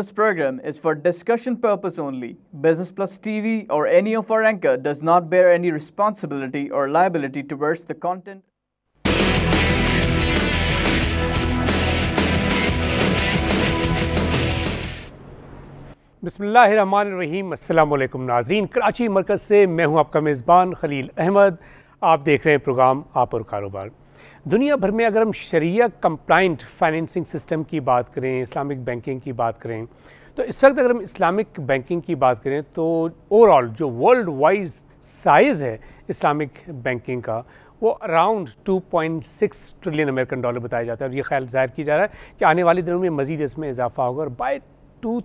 This program is for discussion purpose only. Business Plus TV or any of our anchor does not bear any responsibility or liability towards the content. बसमीम अल्लाम नाजीन कराची मरकज़ से मैं हूं आपका मेज़बान खलील अहमद आप देख रहे हैं प्रोग्राम आप और कारोबार दुनिया भर में अगर हम शरिया कंप्लाइंट फाइनेंसिंग सिस्टम की बात करें इस्लामिक बैंकिंग की बात करें तो इस वक्त अगर हम इस्लामिक बैंकिंग की बात करें तो ओवरऑल जो वर्ल्ड वाइज साइज़ है इस्लामिक बैंकिंग का वो अराउंड 2.6 ट्रिलियन अमेरिकन डॉलर बताया जाता है और ये ख्याल जाहिर किया जा रहा है कि आने वाले दिनों में मज़ीद इसमें इजाफा होगा और बाई टू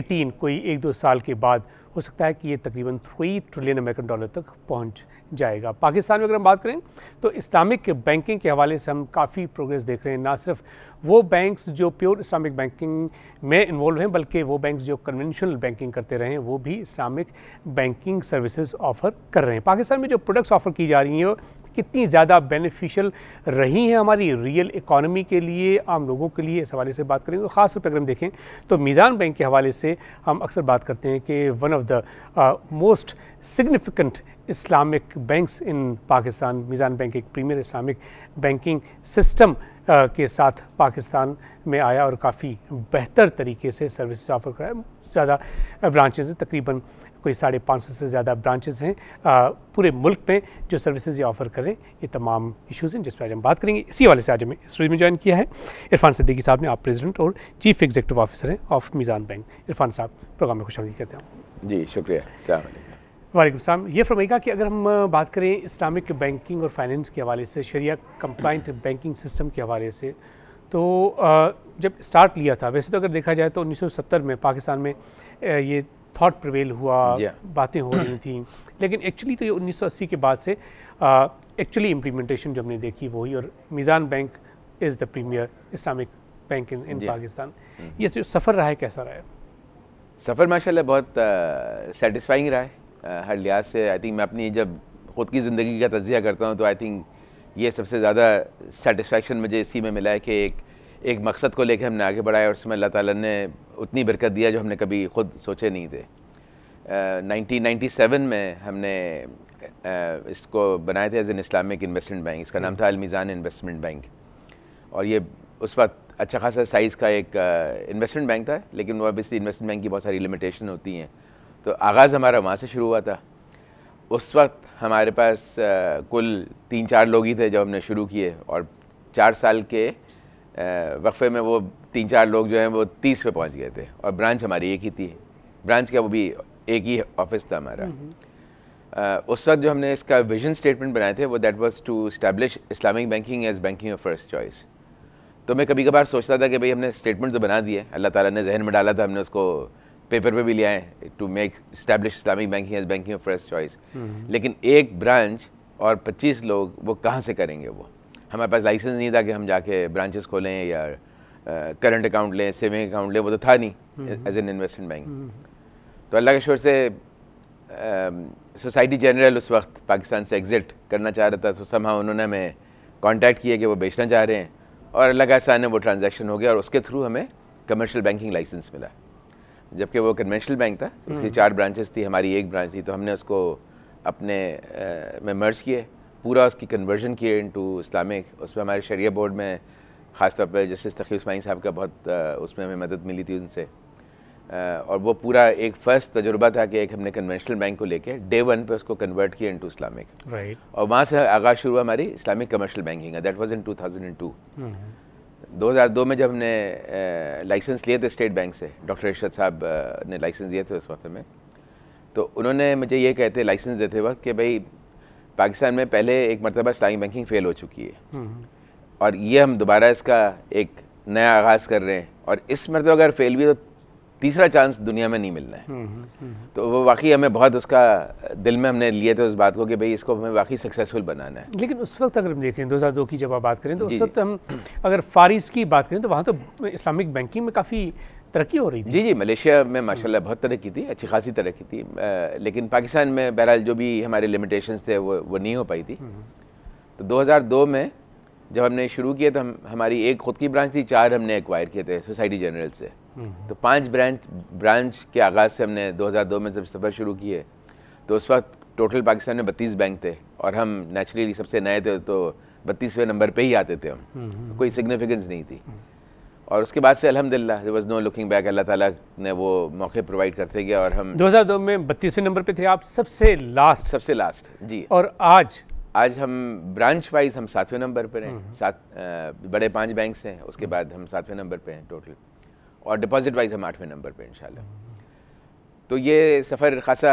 एटीन कोई एक दो साल के बाद हो सकता है कि ये तकरीबन थ्री ट्रिलियन अमेरिकन डॉलर तक पहुंच जाएगा पाकिस्तान में अगर हम बात करें तो इस्लामिक बैंकिंग के हवाले से हम काफ़ी प्रोग्रेस देख रहे हैं ना सिर्फ वो बैंक्स जो प्योर इस्लामिक बैंकिंग में इन्वॉल्व हैं बल्कि वो बैंक्स जो कन्वेंशनल बैंकिंग करते रहे हैं वो भी इस्लामिक बैंकिंग सर्विसेज ऑफ़र कर रहे हैं पाकिस्तान में जो प्रोडक्ट्स ऑफ़र की जा रही हैं कितनी ज़्यादा बेनिफिशियल रही हैं हमारी रियल इकोनॉमी के लिए आम लोगों के लिए इस हवाले से बात करेंगे ख़ास तौर पर अगर हम देखें तो मीज़ान बैंक के हवाले से हम अक्सर बात करते हैं कि one of the most significant Islamic banks in Pakistan Meezan bank एक प्रीमियर इस्लामिक बैंकिंग सिस्टम के साथ पाकिस्तान में आया और काफ़ी बेहतर तरीके से सर्विस ऑफर कर ज़्यादा ब्रांचेज हैं तकरीबन कोई साढ़े पाँच सौ से ज़्यादा ब्रांचेज हैं पूरे मुल्क में जो सर्विसेज ये ऑफ़र करें ये तमाम इश्यूज़ हैं जिस पर आज हम बात करेंगे इसी वाले से आज हमें स्टूडियो में ज्वाइन किया है इरफान सिद्दीकी साहब ने आप प्रेसिडेंट और चीफ एग्जीक्यूटिव ऑफिसर हैं ऑफ मीज़ान बैंक इरफान साहब प्रोग्राम में खुश करते हैं जी शुक्रिया वालेकुम साहब ये फरमाइएगा कि अगर हम बात करें इस्लामिक बैंकिंग और फाइनेंस के हवाले से शरिया कंप्लाइंट बैंकिंग सिस्टम के हवाले से तो जब स्टार्ट लिया था वैसे तो अगर देखा जाए तो 1970 में पाकिस्तान में ये थाट प्रवेल हुआ बातें हो रही थी लेकिन एक्चुअली तो ये 1980 के बाद से एक्चुअली इम्प्लीमेंटेशन जो हमने देखी वो ही और Meezan bank is the premier Islamic bank in in Pakistan hmm. ये सफ़र रहा है कैसा रहा है सफ़र माशाल्लाह बहुत सेटिस्फाइंग रहा है हर लिहाज से आई थिंक मैं अपनी जब ख़ुद की ज़िंदगी का तजिया करता हूँ तो आई थिंक ये सबसे ज़्यादा सेटिस्फेक्शन मुझे इसी में मिला है कि एक एक मकसद को लेकर हमने आगे बढ़ाया और उसमें अल्लाह ताला ने उतनी बरकत दिया जो हमने कभी ख़ुद सोचे नहीं थे नाइनटीन uh, 1997 में हमने uh, इसको बनाए थे as an Islamic investment bank इसका नाम हम्म। था अलमीज़ान इन्वेस्टमेंट बैंक और ये उस वक्त अच्छा खासा साइज़ का एक इन्वेस्टमेंट uh, बैंक था लेकिन वो इसी इन्वेस्टमेंट बैंक की बहुत सारी लिमिटेशन होती हैं तो आगाज़ हमारा वहाँ से शुरू हुआ था उस वक्त हमारे पास कुल तीन चार लोग ही थे जब हमने शुरू किए और चार साल के वक्फे में वो तीन चार लोग जो हैं वो तीस पे पहुंच गए थे और ब्रांच हमारी एक ही थी ब्रांच का वो भी एक ही ऑफिस था हमारा हम्म, हम्म। उस वक्त जो हमने इसका विजन स्टेटमेंट बनाए थे वो that was to establish Islamic banking as banking of first choice तो मैं कभी कभार सोचता था कि भाई हमने स्टेटमेंट तो बना दिए अल्लाह ताला ने जहन में डाला था हमने उसको पेपर पे भी ले आए to make establish Islamic banking as banking of first choice लेकिन एक ब्रांच और 25 लोग वो कहाँ से करेंगे वो हमारे पास लाइसेंस नहीं था कि हम जाके ब्रांचेस खोलें या करंट अकाउंट लें सेविंग अकाउंट लें वो तो था नहीं एज एन इन्वेस्टमेंट बैंक तो अल्लाह के शोर से सोसाइटी जनरल उस वक्त पाकिस्तान से एग्ज़िट करना चाह रहा था तो समा उन्होंने हमें कॉन्टैक्ट किया कि वो बेचना चाह रहे हैं और अल्लाह का एहसान है वो ट्रांजेक्शन हो गया और उसके थ्रू हमें कमर्शियल बैंकिंग लाइसेंस मिला जबकि वो कन्वेंशनल बैंक था हम्म। उसकी चार ब्रांचेस थी हमारी एक ब्रांच थी तो हमने उसको अपने में मर्ज किए पूरा उसकी कन्वर्जन किए इंटू इस्लामिक उसमें हमारे शरिया बोर्ड में ख़ासतौर पर जस्टिस तकी उस्मानी साहब का बहुत उसमें हमें मदद मिली थी उनसे और वो पूरा एक फ़र्स्ट तजुर्बा था कि एक हमने कन्वेंशनल बैंक को लेके डे वन पे उसको कन्वर्ट किया इनटू इस्लामिक राइट और वहाँ से आगाज़ शुरू हुआ हमारी Islamic commercial banking that was in two thousand and two 2002 में जब हमने लाइसेंस लिए थे स्टेट बैंक से डॉक्टर इर्शद साहब ने लाइसेंस दिए थे उस वक्त में तो उन्होंने मुझे ये कहते लाइसेंस देते वक्त कि भाई पाकिस्तान में पहले एक मरतबा इस्लामी बैंकिंग फ़ेल हो चुकी है हम्म। और ये हम दोबारा इसका एक नया आगाज़ कर रहे हैं और इस मरतबा अगर फेल हुई तो तीसरा चांस दुनिया में नहीं मिलना है हम्म, हम्म, हम्म, तो वो वाकई हमें बहुत उसका दिल में हमने लिए थे उस बात को कि भाई इसको हमें वाकई सक्सेसफुल बनाना है लेकिन उस वक्त अगर हम देखें दो हज़ार दो की जब आप बात करें तो उस वक्त हम अगर फारिस की बात करें तो वहाँ तो इस्लामिक बैंकिंग में काफ़ी तरक्की हो रही थी जी जी मलेशिया में माशाल्लाह बहुत तरक्की थी अच्छी खासी तरक्की थी लेकिन पाकिस्तान में बहरहाल जो भी हमारे लिमिटेशन थे वो वो नहीं हो पाई थी तो दो में जब हमने शुरू किया तो हम हमारी एक खुद की ब्रांच थी चार हमने एक्वायर किए थे सोसाइटी जनरल से हम्म। तो पांच ब्रांच ब्रांच के आगाज़ से हमने 2002 में जब सफ़र शुरू किए तो उस वक्त टोटल पाकिस्तान में बत्तीस बैंक थे और हम नेचुरली सबसे नए थे तो बत्तीसवें नंबर पे ही आते थे हम तो कोई सिग्निफिकेंस नहीं थी और उसके बाद से अलहमदिल्ला there was no looking back अल्लाह ताला ने वो मौके प्रोवाइड करते गए और हम 2002 में बत्तीसवें नंबर पे थे आप सबसे लास्ट सबसे लास्ट जी और आज आज हम ब्रांच वाइज हम सातवें नंबर पर हैं हम्म। सात बड़े पांच बैंक्स हैं उसके बाद हम सातवें नंबर पर हैं टोटल और डिपॉजिट वाइज हम आठवें नंबर पर इन शाला तो ये सफ़र खासा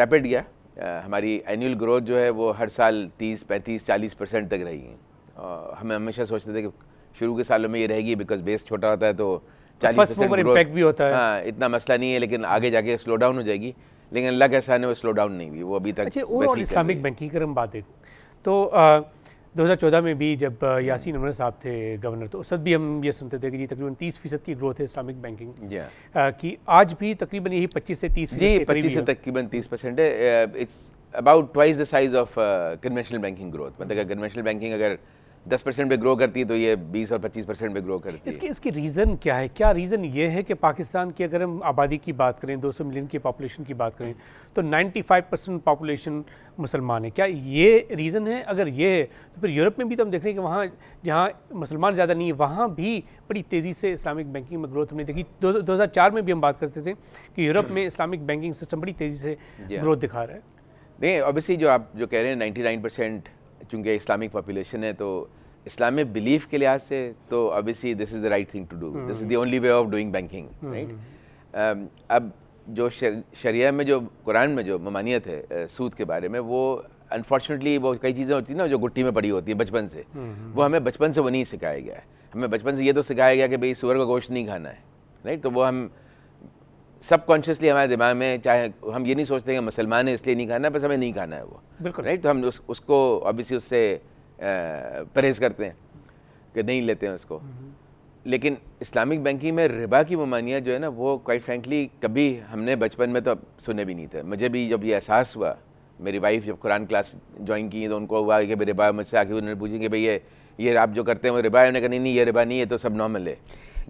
रैपिड गया आ, हमारी एनुअल ग्रोथ जो है वो हर साल 30, 35, 40 परसेंट तक रही है हम हमेशा सोचते थे कि शुरू के सालों में ये रहेगी बिकॉज बेस छोटा होता है तो, तो चालीस इम्पैक्ट भी होता है हाँ इतना मसला नहीं है लेकिन आगे जाके स्लो डाउन हो जाएगी लेकिन अल्लाह के एहसान है वो स्लो डाउन नहीं हुई वो अभी तक अच्छा ओवरऑल इस्लामिक बैंकिंग अगर हम बात देखें तो दो हज़ार चौदह में भी जब यासिन उमर साहब थे गवर्नर तो उस वक्त भी हम ये सुनते थे कि जी तकरीबन तीस फीसद की ग्रोथ है इस्लामिक बैंकिंग कि आज भी तकरीबन यही पच्चीस से तीस जी पच्चीस से तकरीबन तीस परसेंट है it's about twice the size of conventional banking growth मतलब कन्वेंशनल बैंकिंग अगर दस परसेंट पर ग्रो करती है तो ये बीस और पच्चीस परसेंट पर ग्रो करती है इसकी इसकी रीज़न क्या है क्या रीज़न ये है कि पाकिस्तान की अगर हम आबादी की बात करें दो सौ मिलियन की पॉपुलेशन की बात करें तो फाइव परसेंट पॉपुलेशन मुसलमान है क्या ये रीज़न है अगर ये है तो फिर यूरोप में भी तो हम देख रहे हैं कि वहाँ जहाँ मुसलमान ज़्यादा नहीं है वहाँ भी बड़ी तेज़ी से इस्लामिक बैंकिंग में ग्रोथ हमने देखी दो, हज़ार चार में भी हम बात करते थे कि यूरोप में इस्लामिक बैंकिंग सिस्टम बड़ी तेज़ी से ग्रोथ दिखा रहा है नहीं ऑब्वियसली जो आप जो कह रहे हैं नाइन्टी नाइन परसेंट चूँकि इस्लामिक पॉपुलेशन है तो इस्लामिक बिलीफ के लिहाज से तो obviously this is the right thing to do this is the only way of doing banking right अब जो शरिया में जो कुरान में जो ममानियत है सूद के बारे में वो अनफॉर्चुनेटली वो कई चीज़ें होती ना जो गुट्टी में पड़ी होती है बचपन से हम्म, हम्म। वो हमें बचपन से वो नहीं सिखाया गया है हमें बचपन से ये तो सिखाया गया कि भाई सूअर का गोश्त नहीं खाना है राइट तो वो हम सबकॉन्शियसली हमारे दिमाग में चाहे हम ये नहीं सोचते कि मुसलमान है इसलिए नहीं खाना है बस हमें नहीं खाना है वो बिल्कुल राइट तो हम उस, उसको ऑब्वियसली उससे परहेज करते हैं कि नहीं लेते हैं उसको हम्म। लेकिन इस्लामिक बैंकिंग में रिबा की ममानिया जो है ना वो क्वाइट फ्रेंकली कभी हमने बचपन में तो सुने भी नहीं थे मुझे भी जब ये एहसास हुआ मेरी वाइफ जब कुरान क्लास ज्वाइन की तो उनको हुआ कि रिबा मुझसे आके उन्होंने पूछी कि भाई ये ये आप जो करते हैं वो रिबा है उन्होंने कहा नहीं नहीं ये रिबा नहीं है तो सब नॉर्मल है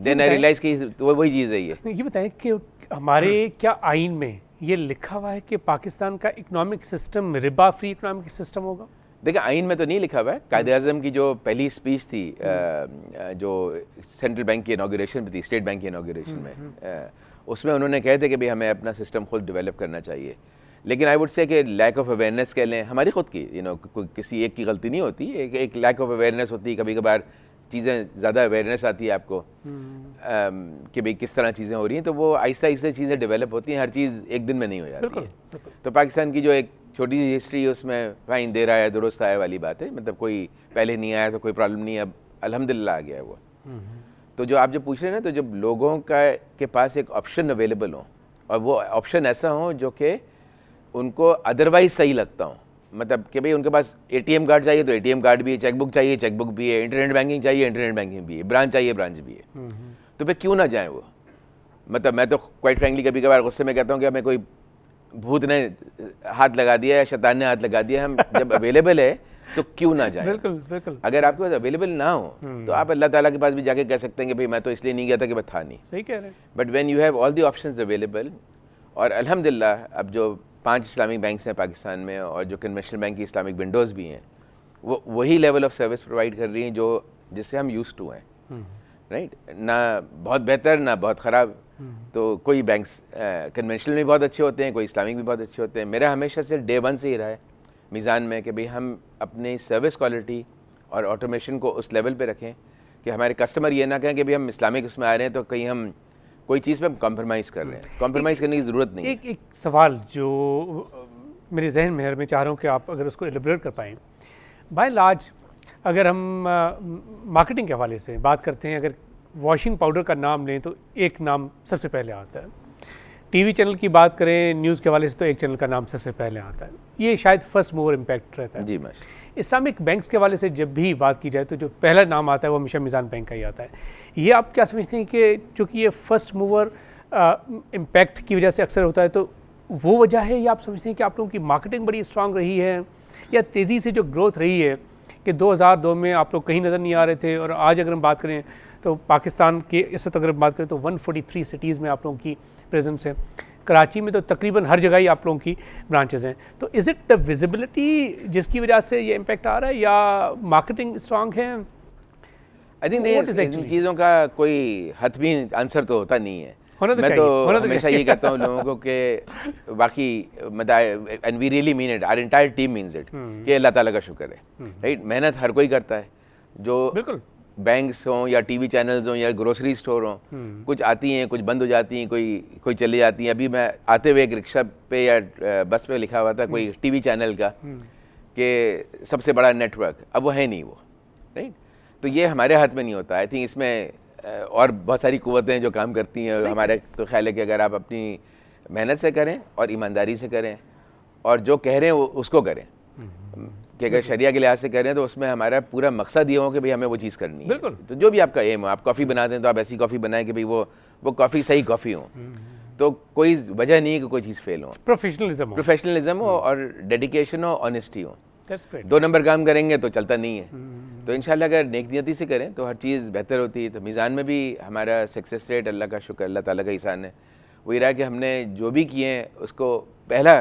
देन आई रियलाइज कि वही चीज़ है ये ये बताएं कि हमारे हाँ। क्या आइन में ये लिखा हुआ है कि पाकिस्तान का इकोनॉमिक सिस्टम रिबा फ्री इकोनॉमिक सिस्टम होगा देखिए आइन में तो नहीं लिखा हुआ है कायदे अजम हाँ। की जो पहली स्पीच थी हाँ। जो सेंट्रल बैंक की इनाग्रेशन पे थी स्टेट बैंक की इनाग्रेशन में उसमें उन्होंने कहे थे कि भाई हमें अपना सिस्टम खुद डेवलप करना चाहिए लेकिन आई वुड से कि लैक ऑफ अवेयरनेस कह लें हमारी खुद की यू you नो know, किसी एक की गलती नहीं होती एक, लैक ऑफ अवेयरनेस होती कभी कभार चीज़ें ज़्यादा अवेयरनेस आती है आपको हम्म। कि भाई किस तरह चीज़ें हो रही हैं तो वो आहिस्ता आहिस्ता चीज़ें डेवलप होती हैं हर चीज़ एक दिन में नहीं हो जाती है तो पाकिस्तान की जो एक छोटी सी हिस्ट्री है उसमें फाइन देर आया दुरुस्त आया वाली बात है मतलब कोई पहले नहीं आया तो कोई प्रॉब्लम नहीं अब अलहमदिल्ला आ गया है वो हम्म। तो जो आप जो पूछ रहे हैं ना तो जब लोगों का के पास एक ऑप्शन अवेलेबल हो और वो ऑप्शन ऐसा हो जो कि उनको अदरवाइज सही लगता हूँ मतलब कि भाई उनके पास एम कार्ड चाहिए तो एम कार्ड भी है चेकबुक चाहिए चेकबुक भी है इंटरनेट बैंकिंग चाहिए इंटरनेट बैंकिंग भी है ब्रांच चाहिए ब्रांच भी है हम्म, हम्म। तो फिर क्यों ना जाए वो मतलब मैं तो क्वाइट फ्रेंकली कभी कभार गुस्से में कहता हूँ कि हमें कोई भूत ने हाथ लगा दिया या शैतान ने हाथ लगा दिया हम जब अवेलेबल है तो क्यों ना जाए बिल्कुल बिल्कुल अगर आपके पास अवेलेबल ना हो हम्म। तो आप अल्लाह ताला के पास भी जाके कह सकते हैं कि भाई मैं तो इसलिए नहीं गया था कि मैं था नहीं सही कह रहे but when you have all the option available और अलहमदिल्ला अब जो पांच इस्लामिक बैंक्स हैं पाकिस्तान में और जो कन्वेंशनल बैंक की इस्लामिक विंडोज़ भी हैं वो वही लेवल ऑफ सर्विस प्रोवाइड कर रही हैं जो जिससे हम यूज़ टू हैं राइट हम्म। ना बहुत बेहतर ना बहुत ख़राब हम्म। तो कोई बैंक्स कन्वेंशनल भी बहुत अच्छे होते हैं कोई इस्लामिक भी बहुत अच्छे होते हैं मेरा हमेशा से डे वन से ही रहा है मिज़ान में कि भाई हम अपनी सर्विस क्वालिटी और ऑटोमेशन को उस लेवल पर रखें कि हमारे कस्टमर ये ना कहें कि भाई हम इस्लामिक उसमें आ रहे हैं तो कहीं हम कोई चीज़ पे हम कॉम्प्रोमाइज़ कर रहे हैं कॉम्प्रोमाइज़ करने की ज़रूरत नहीं एक एक सवाल जो मेरे जहन में मैं चाह रहा हूँ कि आप अगर उसको एलिब्रेट कर पाएँ बाय लार्ज अगर हम मार्केटिंग के हवाले से बात करते हैं अगर वॉशिंग पाउडर का नाम लें तो एक नाम सबसे पहले आता है टीवी चैनल की बात करें न्यूज़ के हवाले से तो एक चैनल का नाम सबसे पहले आता है ये शायद फर्स्ट मूवर इम्पैक्ट रहता है जी इस्लामिक बैंक्स के हवाले से जब भी बात की जाए तो जो पहला नाम आता है वो हमेशा मिज़ान बैंक का ही आता है ये आप क्या समझते हैं कि चूँकि ये फर्स्ट मूवर इम्पैक्ट की वजह से अक्सर होता है तो वो वजह है या आप समझते हैं कि आप लोगों की मार्केटिंग बड़ी स्ट्रांग रही है या तेज़ी से जो ग्रोथ रही है कि 2002 में आप लोग कहीं नज़र नहीं आ रहे थे और आज अगर हम बात करें तो पाकिस्तान के इस वक्त तो अगर बात करें तो 143 सिटीज़ में आप लोगों की प्रेजेंस है कराची में तो तकरीबन हर जगह ही आप लोगों की ब्रांचेज़ हैं तो इज़ इट द विजिबिलिटी जिसकी वजह से ये इम्पेक्ट आ रहा है या मार्केटिंग स्ट्रांग है आई थिंक चीज़ों का कोई हतमी आंसर तो होता नहीं है होना तो मैं तो, तो हमेशा ये कहता हूँ लोगों को कि बाकी and we really mean it our entire team means it कि अल्लाह ताला का शुक्र है राइट हम्म। मेहनत हर कोई करता है जो बिल्कुल बैंक्स हों या टीवी चैनल्स हों या ग्रोसरी स्टोर हों हम्म। कुछ आती हैं कुछ बंद हो जाती हैं कोई कोई चली जाती हैं अभी मैं आते हुए एक रिक्शा पे या बस पे लिखा हुआ था कोई टीवी हम्म। चैनल का हम्म। कि सबसे बड़ा नेटवर्क अब वो है नहीं वो राइट तो ये हमारे हाथ में नहीं होता आई थिंक इसमें और बहुत सारी कुतें जो काम करती हैं हमारे तो ख्याल है कि अगर आप अपनी मेहनत से करें और ईमानदारी से करें और जो कह रहे हैं वो उसको करें कि अगर शरिया के लिहाज से करें रहे हैं तो उसमें हमारा पूरा मकसद ये हो कि भाई हमें वो चीज़ करनी बिल्कुल तो जो भी आपका एम हो आप कॉफ़ी बनाते हैं तो आप ऐसी कॉफ़ी बनाएं कि भाई वो वो कॉफ़ी सही कॉफ़ी हो हम्म, हम्म, हम्म। तो कोई वजह नहीं है कि कोई चीज़ फेल हो प्रोफेशनलिज्म प्रोफेशनलिज्म हो और डेडिकेशन हो ऑनेस्टी हो दो नंबर काम करेंगे तो चलता नहीं है तो इन अगर नेकनीति से करें तो हर चीज़ बेहतर होती है तो मीज़ान में भी हमारा सक्सेस रेट अल्लाह का शुक्र अल्लाह ताला का एहसान है वही रहा कि हमने जो भी किए हैं उसको पहला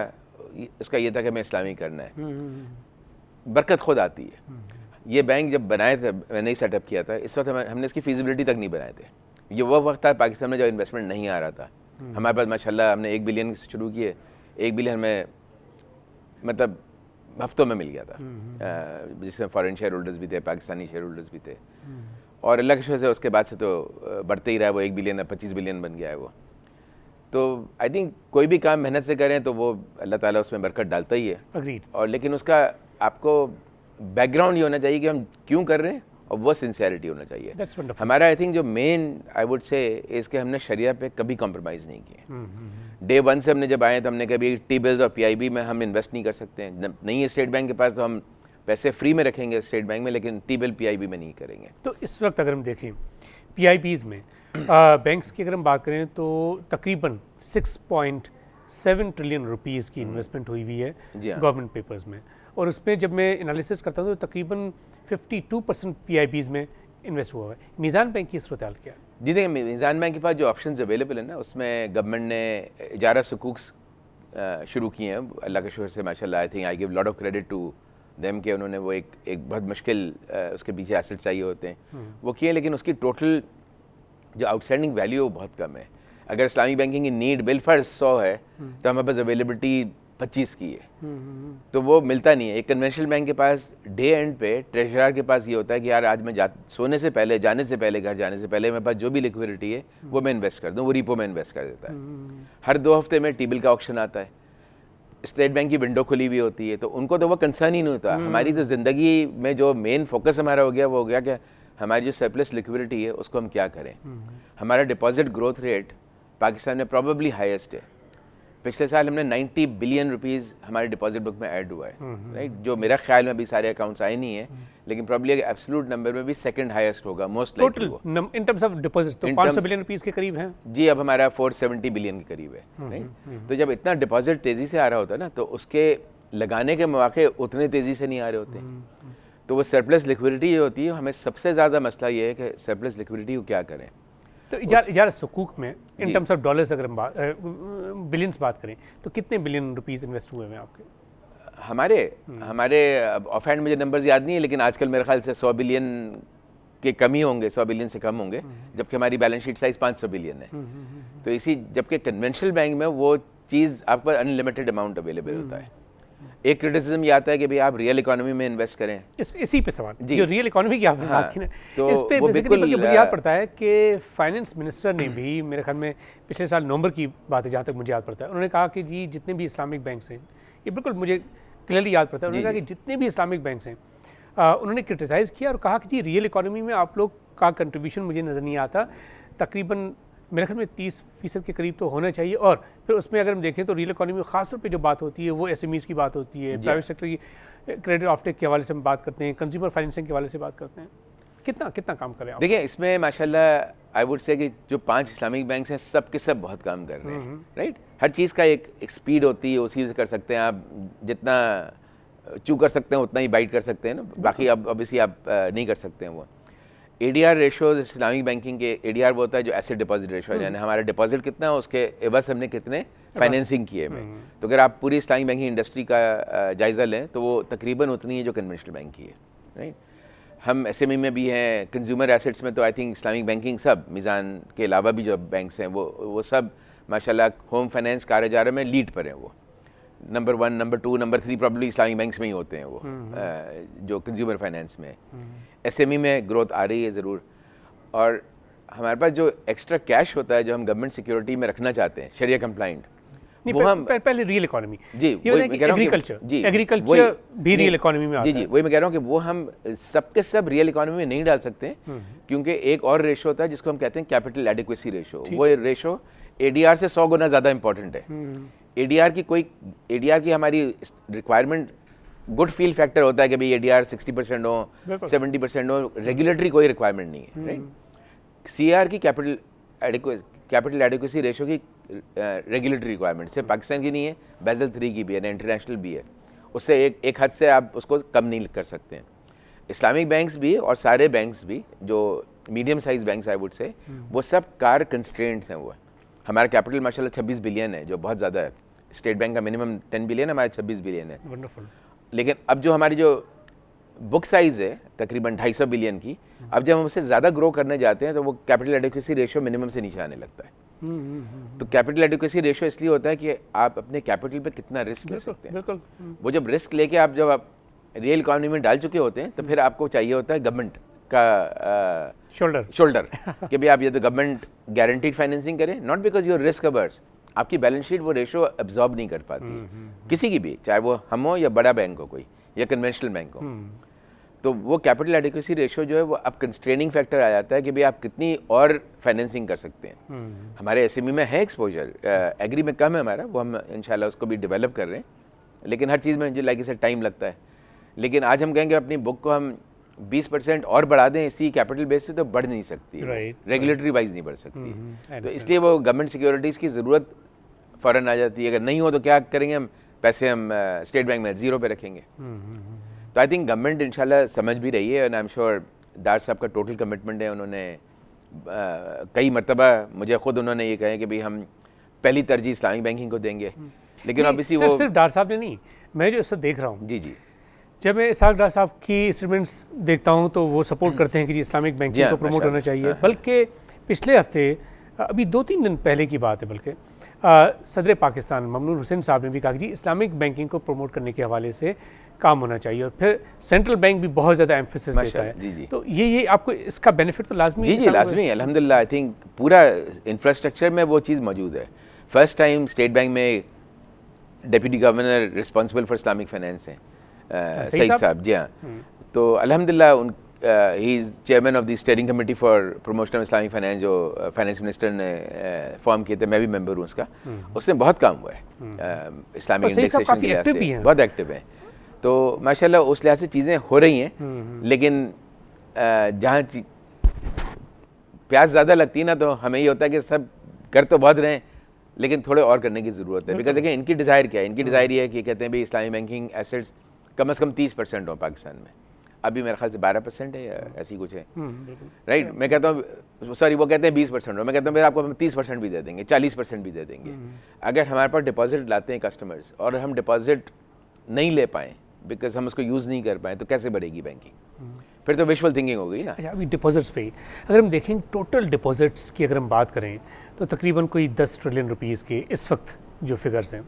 उसका ये था कि हमें इस्लामी करना है बरकत खुद आती है हम्म। ये बैंक जब बनाए थे मैंने ही सेटअप किया था इस वक्त हमने इसकी फीजिबिलिटी तक नहीं बनाए थे ये वो वक्त था पाकिस्तान में जब इन्वेस्टमेंट नहीं आ रहा था हम्म। हमारे पास माशाल्लाह हमने एक बिलियन शुरू किए एक बिलियन हमें मतलब हफ्तों में मिल गया था हम्म, जिसमें फॉरेन शेयर होल्डर्स भी थे पाकिस्तानी शेयर होल्डर्स भी थे और अल्लाह के से उसके बाद से तो बढ़ते ही रहा वो एक बिलियन पच्चीस बिलियन बन गया है वो तो आई थिंक कोई भी काम मेहनत से करें तो वो अल्लाह ताला उसमें बरकत डालता ही है और लेकिन उसका आपको बैकग्राउंड ये होना चाहिए कि हम क्यों कर रहे हैं और वो सिंसियरिटी होना चाहिए हमारा आई थिंक जो मेन आई वुड से इसके हमने शरिया पे कभी कॉम्प्रोमाइज़ नहीं किए डे हम्म, वन हम्म, हम्म। से हमने जब आए तो हमने कभी टी बिल्स और पीआईबी में हम इन्वेस्ट नहीं कर सकते हैं नहीं है स्टेट बैंक के पास तो हम पैसे फ्री में रखेंगे स्टेट बैंक में लेकिन टी बिल पी में नहीं करेंगे तो इस वक्त अगर हम देखें पी में बैंक्स की अगर हम बात करें तो तकरीबन six point seven trillion rupees की इन्वेस्टमेंट हम्म। हुई हुई है गवर्नमेंट पेपर्स हाँ। में और उसमें जब मैं एनालिसिस करता हूँ तो तकरीबन 52 परसेंट पी में इन्वेस्ट हुआ है मीज़ान बैंक की सूरत क्या है जी देखिए मीज़ान बैंक के पास जो ऑप्शन अवेलेबल है ना उसमें गवर्नमेंट ने इजारा सकूक्स शुरू किए हैं अल्लाह के शोर से माशा I think I give lot of credit to them के उन्होंने वो एक एक बहुत मुश्किल उसके पीछे एसेट चाहिए होते हैं हम्म। वो किए लेकिन उसकी टोटल जो आउटस्टैंडिंग वैल्यू वो बहुत कम है अगर इस्लामिक बैंकिंग की नीड बिल फर्ज सौ है तो हमारे पास अवेलेबिलिटी पच्चीस की है हम्म, हम्म, हम्म। तो वो मिलता नहीं है एक कन्वेंशनल बैंक के पास डे एंड पे ट्रेजरार के पास ये होता है कि यार आज मैं जा सोने से पहले जाने से पहले घर जाने से पहले मेरे पास जो भी लिक्विडिटी है वो मैं इन्वेस्ट कर दूँ वो रिपो में इन्वेस्ट कर देता है हर दो हफ्ते में टीबिल का ऑप्शन आता है स्टेट बैंक की विंडो खुली हुई होती है तो उनको तो वो कंसर्न ही नहीं होता हमारी तो ज़िंदगी में जो मेन फोकस हमारा हो गया वो हो गया कि हमारी जो सरप्लस लिक्विडिटी है उसको हम क्या करें हमारा डिपॉजिट ग्रोथ रेट पाकिस्तान में प्रॉबेबली हाईएस्ट है पिछले साल हमने 90 बिलियन रुपीस हमारे डिपॉजिट बुक में ऐड हुआ है राइट हम्म, हम्म। जो मेरा ख्याल में अभी सारे अकाउंट्स आए नहीं है हम्म। लेकिन प्रॉब्ली एब्सोलूट नंबर में भी सेकंड हाईएस्ट होगा most total in terms of deposit तो 500 बिलियन रुपीस के करीब है जी अब हमारा 470 बिलियन के करीब है राइट तो जब इतना डिपॉजिट तेजी से आ रहा होता है ना तो उसके लगाने के मौके उतने तेजी से नहीं आ रहे होते तो वो सरप्लस लिक्विडिटी होती है हमें सबसे ज़्यादा मसला ये है कि सरप्लस लिक्विडिटी को क्या करें तो इजारा सकूक में इन टर्म्स ऑफ डॉलर्स अगर हम बात बिलियंस बात करें तो कितने बिलियन रुपीज़ इन्वेस्ट हुए हैं आपके हमारे हम्म। हमारे ऑफ हैंड मुझे नंबर्स याद नहीं है लेकिन आजकल मेरे ख्याल से सौ बिलियन के कम ही होंगे सौ बिलियन से कम होंगे हम्म। जबकि हमारी बैलेंस शीट साइज पाँच सौ बिलियन है हम्म, तो इसी जबकि कन्वेंशनल बैंक में वो चीज़ आपका अनलिमिटेड अमाउंट अवेलेबल होता है एक क्रिटिसिज्म ये आता है कि भाई आप रियल इकोनॉमी में इन्वेस्ट करें इस, इसी पे सवाल जी जो रियल इकोनॉमी की आपने हाँ, बात की ना तो इस पे बेसिकली मुझे याद पड़ता है कि फाइनेंस मिनिस्टर ने भी मेरे ख्याल में पिछले साल नवंबर की बात है जहाँ तक मुझे याद पड़ता है उन्होंने कहा कि जी जितने भी इस्लामिक बैंक हैं ये बिल्कुल मुझे क्लियरली याद पड़ता है उन्होंने कहा कि जितने भी इस्लामिक बैंक हैं उन्होंने क्रिटिसाइज़ किया और कहा कि जी रियल इकोनॉमी में आप लोग का कंट्रीब्यूशन मुझे नज़र नहीं आता तकरीबन मेरे ख्याल में तीस फीसद के करीब तो होना चाहिए और फिर उसमें अगर हम देखें तो रियल इकोनॉमी में खासतौर पर जो बात होती है वो एस की बात होती है प्राइवेट सेक्टर की क्रेडिट ऑफटेक के हवाले से हम बात करते हैं कंज्यूमर फाइनेंसिंग के हवाले से बात करते हैं कितना कितना काम कर रहे हैं देखिए इसमें माशाल्लाह आई वुड से कि जो पांच इस्लामिक बैंक हैं सब के सब बहुत काम कर रहे हैं राइट हम्म, हम्म। हर चीज़ का एक, एक स्पीड होती है उसी से कर सकते हैं आप जितना चू कर सकते हैं उतना ही बाइट कर सकते हैं ना बाकी अब ऑब्वियसली आप नहीं कर सकते हैं वो A D R ratios Islamic banking के ए डी आर वो होता है जो एसेट डिपॉजिट रेशो यानी हमारा डिपॉजिट कितना है उसके एवस हमने कितने फाइनेंसिंग किए में हम्म। तो अगर आप पूरी इस्लामिक बैंकिंग इंडस्ट्री का जायज़ा लें तो वो तकरीबन उतनी है जो कन्वेंशनल बैंक की है राइट हम एस एम ई में भी हैं कंज्यूमर एसेट्स में तो आई थिंक इस्लामिक बैंकिंग सब मिज़ान के अलावा भी जो बैंक्स हैं वो वो सब माशाल्लाह होम फाइनेंस रहे में लीड पर हैं वो number one number two number three problem Islamic banks में ही होते हैं वो आ, हम्म, हम्म। जो कंज्यूमर फाइनेंस में एस एम हम्म। e में ग्रोथ आ रही है ज़रूर और हमारे पास जो एक्स्ट्रा कैश होता है जो हम गवर्नमेंट सिक्योरिटी में रखना चाहते हैं शरिया कंप्लाइंट वो हम पह, पहले रियल इकोनॉमी जी एग्रीकल्चर जी एग्रीकल्चर भी रियल इकोनॉमी में जी जी वही मैं कह रहा हूँ कि वो हम सबके सब रियल इकोनॉमी में नहीं डाल सकते क्योंकि एक और रेशो होता है जिसको हम कहते हैं कैपिटल एडिक्वेसी रेशो वो रेशो एडीआर से सौ गुना ज़्यादा इंपॉर्टेंट है एडीआर की कोई एडीआर की हमारी रिक्वायरमेंट गुड फील फैक्टर होता है कि भाई एडीआर 60 परसेंट हो 70 परसेंट हो रेगुलेटरी कोई रिक्वायरमेंट नहीं है राइट सीआर की कैपिटल कैपिटल एडिकुसी रेशो की रेगुलेटरी रिक्वायरमेंट सिर्फ पाकिस्तान की नहीं है बैजल थ्री की भी है इंटरनेशनल भी है उससे एक एक हद से आप उसको कम नहीं कर सकते हैं इस्लामिक बैंक्स भी और सारे बैंक्स भी जो medium size banks I would say वो सब कार कंस्ट्रेंट्स हैं वो है हमारा कैपिटल माशा छब्बीस बिलियन है जो बहुत ज़्यादा है स्टेट बैंक का मिनिमम टेन बिलियन हमारा छब्बीस बिलियन है वंडरफुल लेकिन अब जो हमारी जो बुक साइज़ है तकरीबन ढाई बिलियन की अब जब हम उससे ज़्यादा ग्रो करने जाते हैं तो वो कैपिटल एडुकेसी रेशियो मिनिमम से नीचे आने लगता है हम्म, हम्म, हम्म, तो कैपिटल एडिक्वेसी रेशियो इसलिए होता है कि आप अपने कैपिटल पर कितना रिस्क ले सकते हैं बिल्कुल वो जब रिस्क लेके आप जब आप रियल इकॉनमी में डाल चुके होते हैं तो फिर आपको चाहिए होता है गवर्नमेंट का शोल्डर शोल्डर कि भाई आप ये तो गवर्नमेंट गारंटीड फाइनेंसिंग करें not because your risk absorbs आपकी बैलेंस शीट वो रेशो एब्जॉर्ब नहीं कर पाती है हम्म, हम्म, हम्म। किसी की भी चाहे वो हम हो या बड़ा बैंक हो कोई या कन्वेंशनल बैंक हो तो वो कैपिटल एडिक्यूसी रेशो जो है वो अब कंस्ट्रेनिंग फैक्टर आ जाता है कि भाई आप कितनी और फाइनेंसिंग कर सकते हैं हमारे एस में है एक्सपोजर एग्री में कम है हमारा वो हम इन उसको भी डेवलप कर रहे हैं लेकिन हर चीज़ में जो लाइक इसे टाइम लगता है लेकिन आज हम कहेंगे अपनी बुक को हम 20 परसेंट और बढ़ा दें इसी कैपिटल बेस पे तो बढ़ नहीं सकती रेगुलेटरी वाइज नहीं बढ़ सकती हम्म, तो इसलिए वो गवर्नमेंट सिक्योरिटीज़ की ज़रूरत फ़ौरन आ जाती है अगर नहीं हो तो क्या करेंगे हम पैसे हम स्टेट बैंक में ज़ीरो पे रखेंगे हम्म, हम्म, तो आई थिंक गवर्नमेंट इनशाला समझ भी रही है एंड आई एम श्योर दार साहब का टोटल कमिटमेंट है उन्होंने कई मरतबा मुझे ख़ुद उन्होंने ये कहे कि भाई हम पहली तरजीह इस्लामिक बैंकिंग को देंगे लेकिन अब इसी वो सिर्फ डार साहब ने नहीं मैं जो इससे देख रहा हूँ जी जी जब मैं इसहाक डार साहब की इंस्ट्रूमेंट्स देखता हूँ तो वो सपोर्ट हम्म। करते हैं कि जी इस्लामिक बैंकिंग को प्रमोट होना चाहिए uh-huh. बल्कि पिछले हफ्ते अभी दो तीन दिन पहले की बात है बल्कि सदर पाकिस्तान ममनून हुसैन साहब ने भी कहा कि जी इस्लामिक बैंकिंग को प्रमोट करने के हवाले से काम होना चाहिए और फिर सेंट्रल बैंक भी बहुत ज़्यादा एम्फोसिस देता है जी जी। तो ये ये आपको इसका बेनिफिट तो लाजमी जी जी लाजमी अलहमदिल्ला आई थिंक पूरा इंफ्रास्ट्रक्चर में वो चीज़ मौजूद है फर्स्ट टाइम स्टेट बैंक में deputy governor responsible for Islamic finance हैं हाँ, सईद साहब जी हाँ हम्म। तो अलहमदिल्ला उन ही is chairman of the steering committee for promotion of Islamic finance जो फाइनेंस मिनिस्टर ने फॉर्म किए थे मैं भी मेंबर हूँ उसका हम्म। उसने बहुत काम हुआ है इस्लामिक हम्म। तो बहुत एक्टिव है तो माशा उस लिहाज से चीज़ें हो रही हैं लेकिन जहाँ प्यास ज़्यादा लगती है ना तो हमें ये होता है कि सब कर तो बहुत रहे हैं लेकिन थोड़े और करने की ज़रूरत है बिकॉज देखिए इनकी डिज़ायर क्या है इनकी डिज़ायर ये है कि कहते हैं भाई इस्लामी बैंकिंग एसेट्स कम से कम तीस परसेंट हो पाकिस्तान में अभी मेरे ख्याल से बारह परसेंट है या ऐसी कुछ है राइट हम्म, right? मैं कहता हूँ सॉरी वो कहते हैं बीस परसेंट हो मैं कहता हूँ फिर आपको हम तीस परसेंट भी दे देंगे चालीस परसेंट भी दे देंगे हम्म, हम्म। अगर हमारे पास डिपॉजिट लाते हैं कस्टमर्स और हम डिपॉजिट नहीं ले पाएँ बिकॉज हम उसको यूज़ नहीं कर पाएँ तो कैसे बढ़ेगी बैंकिंग फिर तो विशुअल थिंकिंग हो गई ना अच्छा, अभी डिपॉजिट्स पे अगर हम देखें टोटल डिपॉजिट्स की अगर हम बात करें तो तकरीबन कोई दस ट्रिलियन रुपीज़ के इस वक्त जो फिगर्स हैं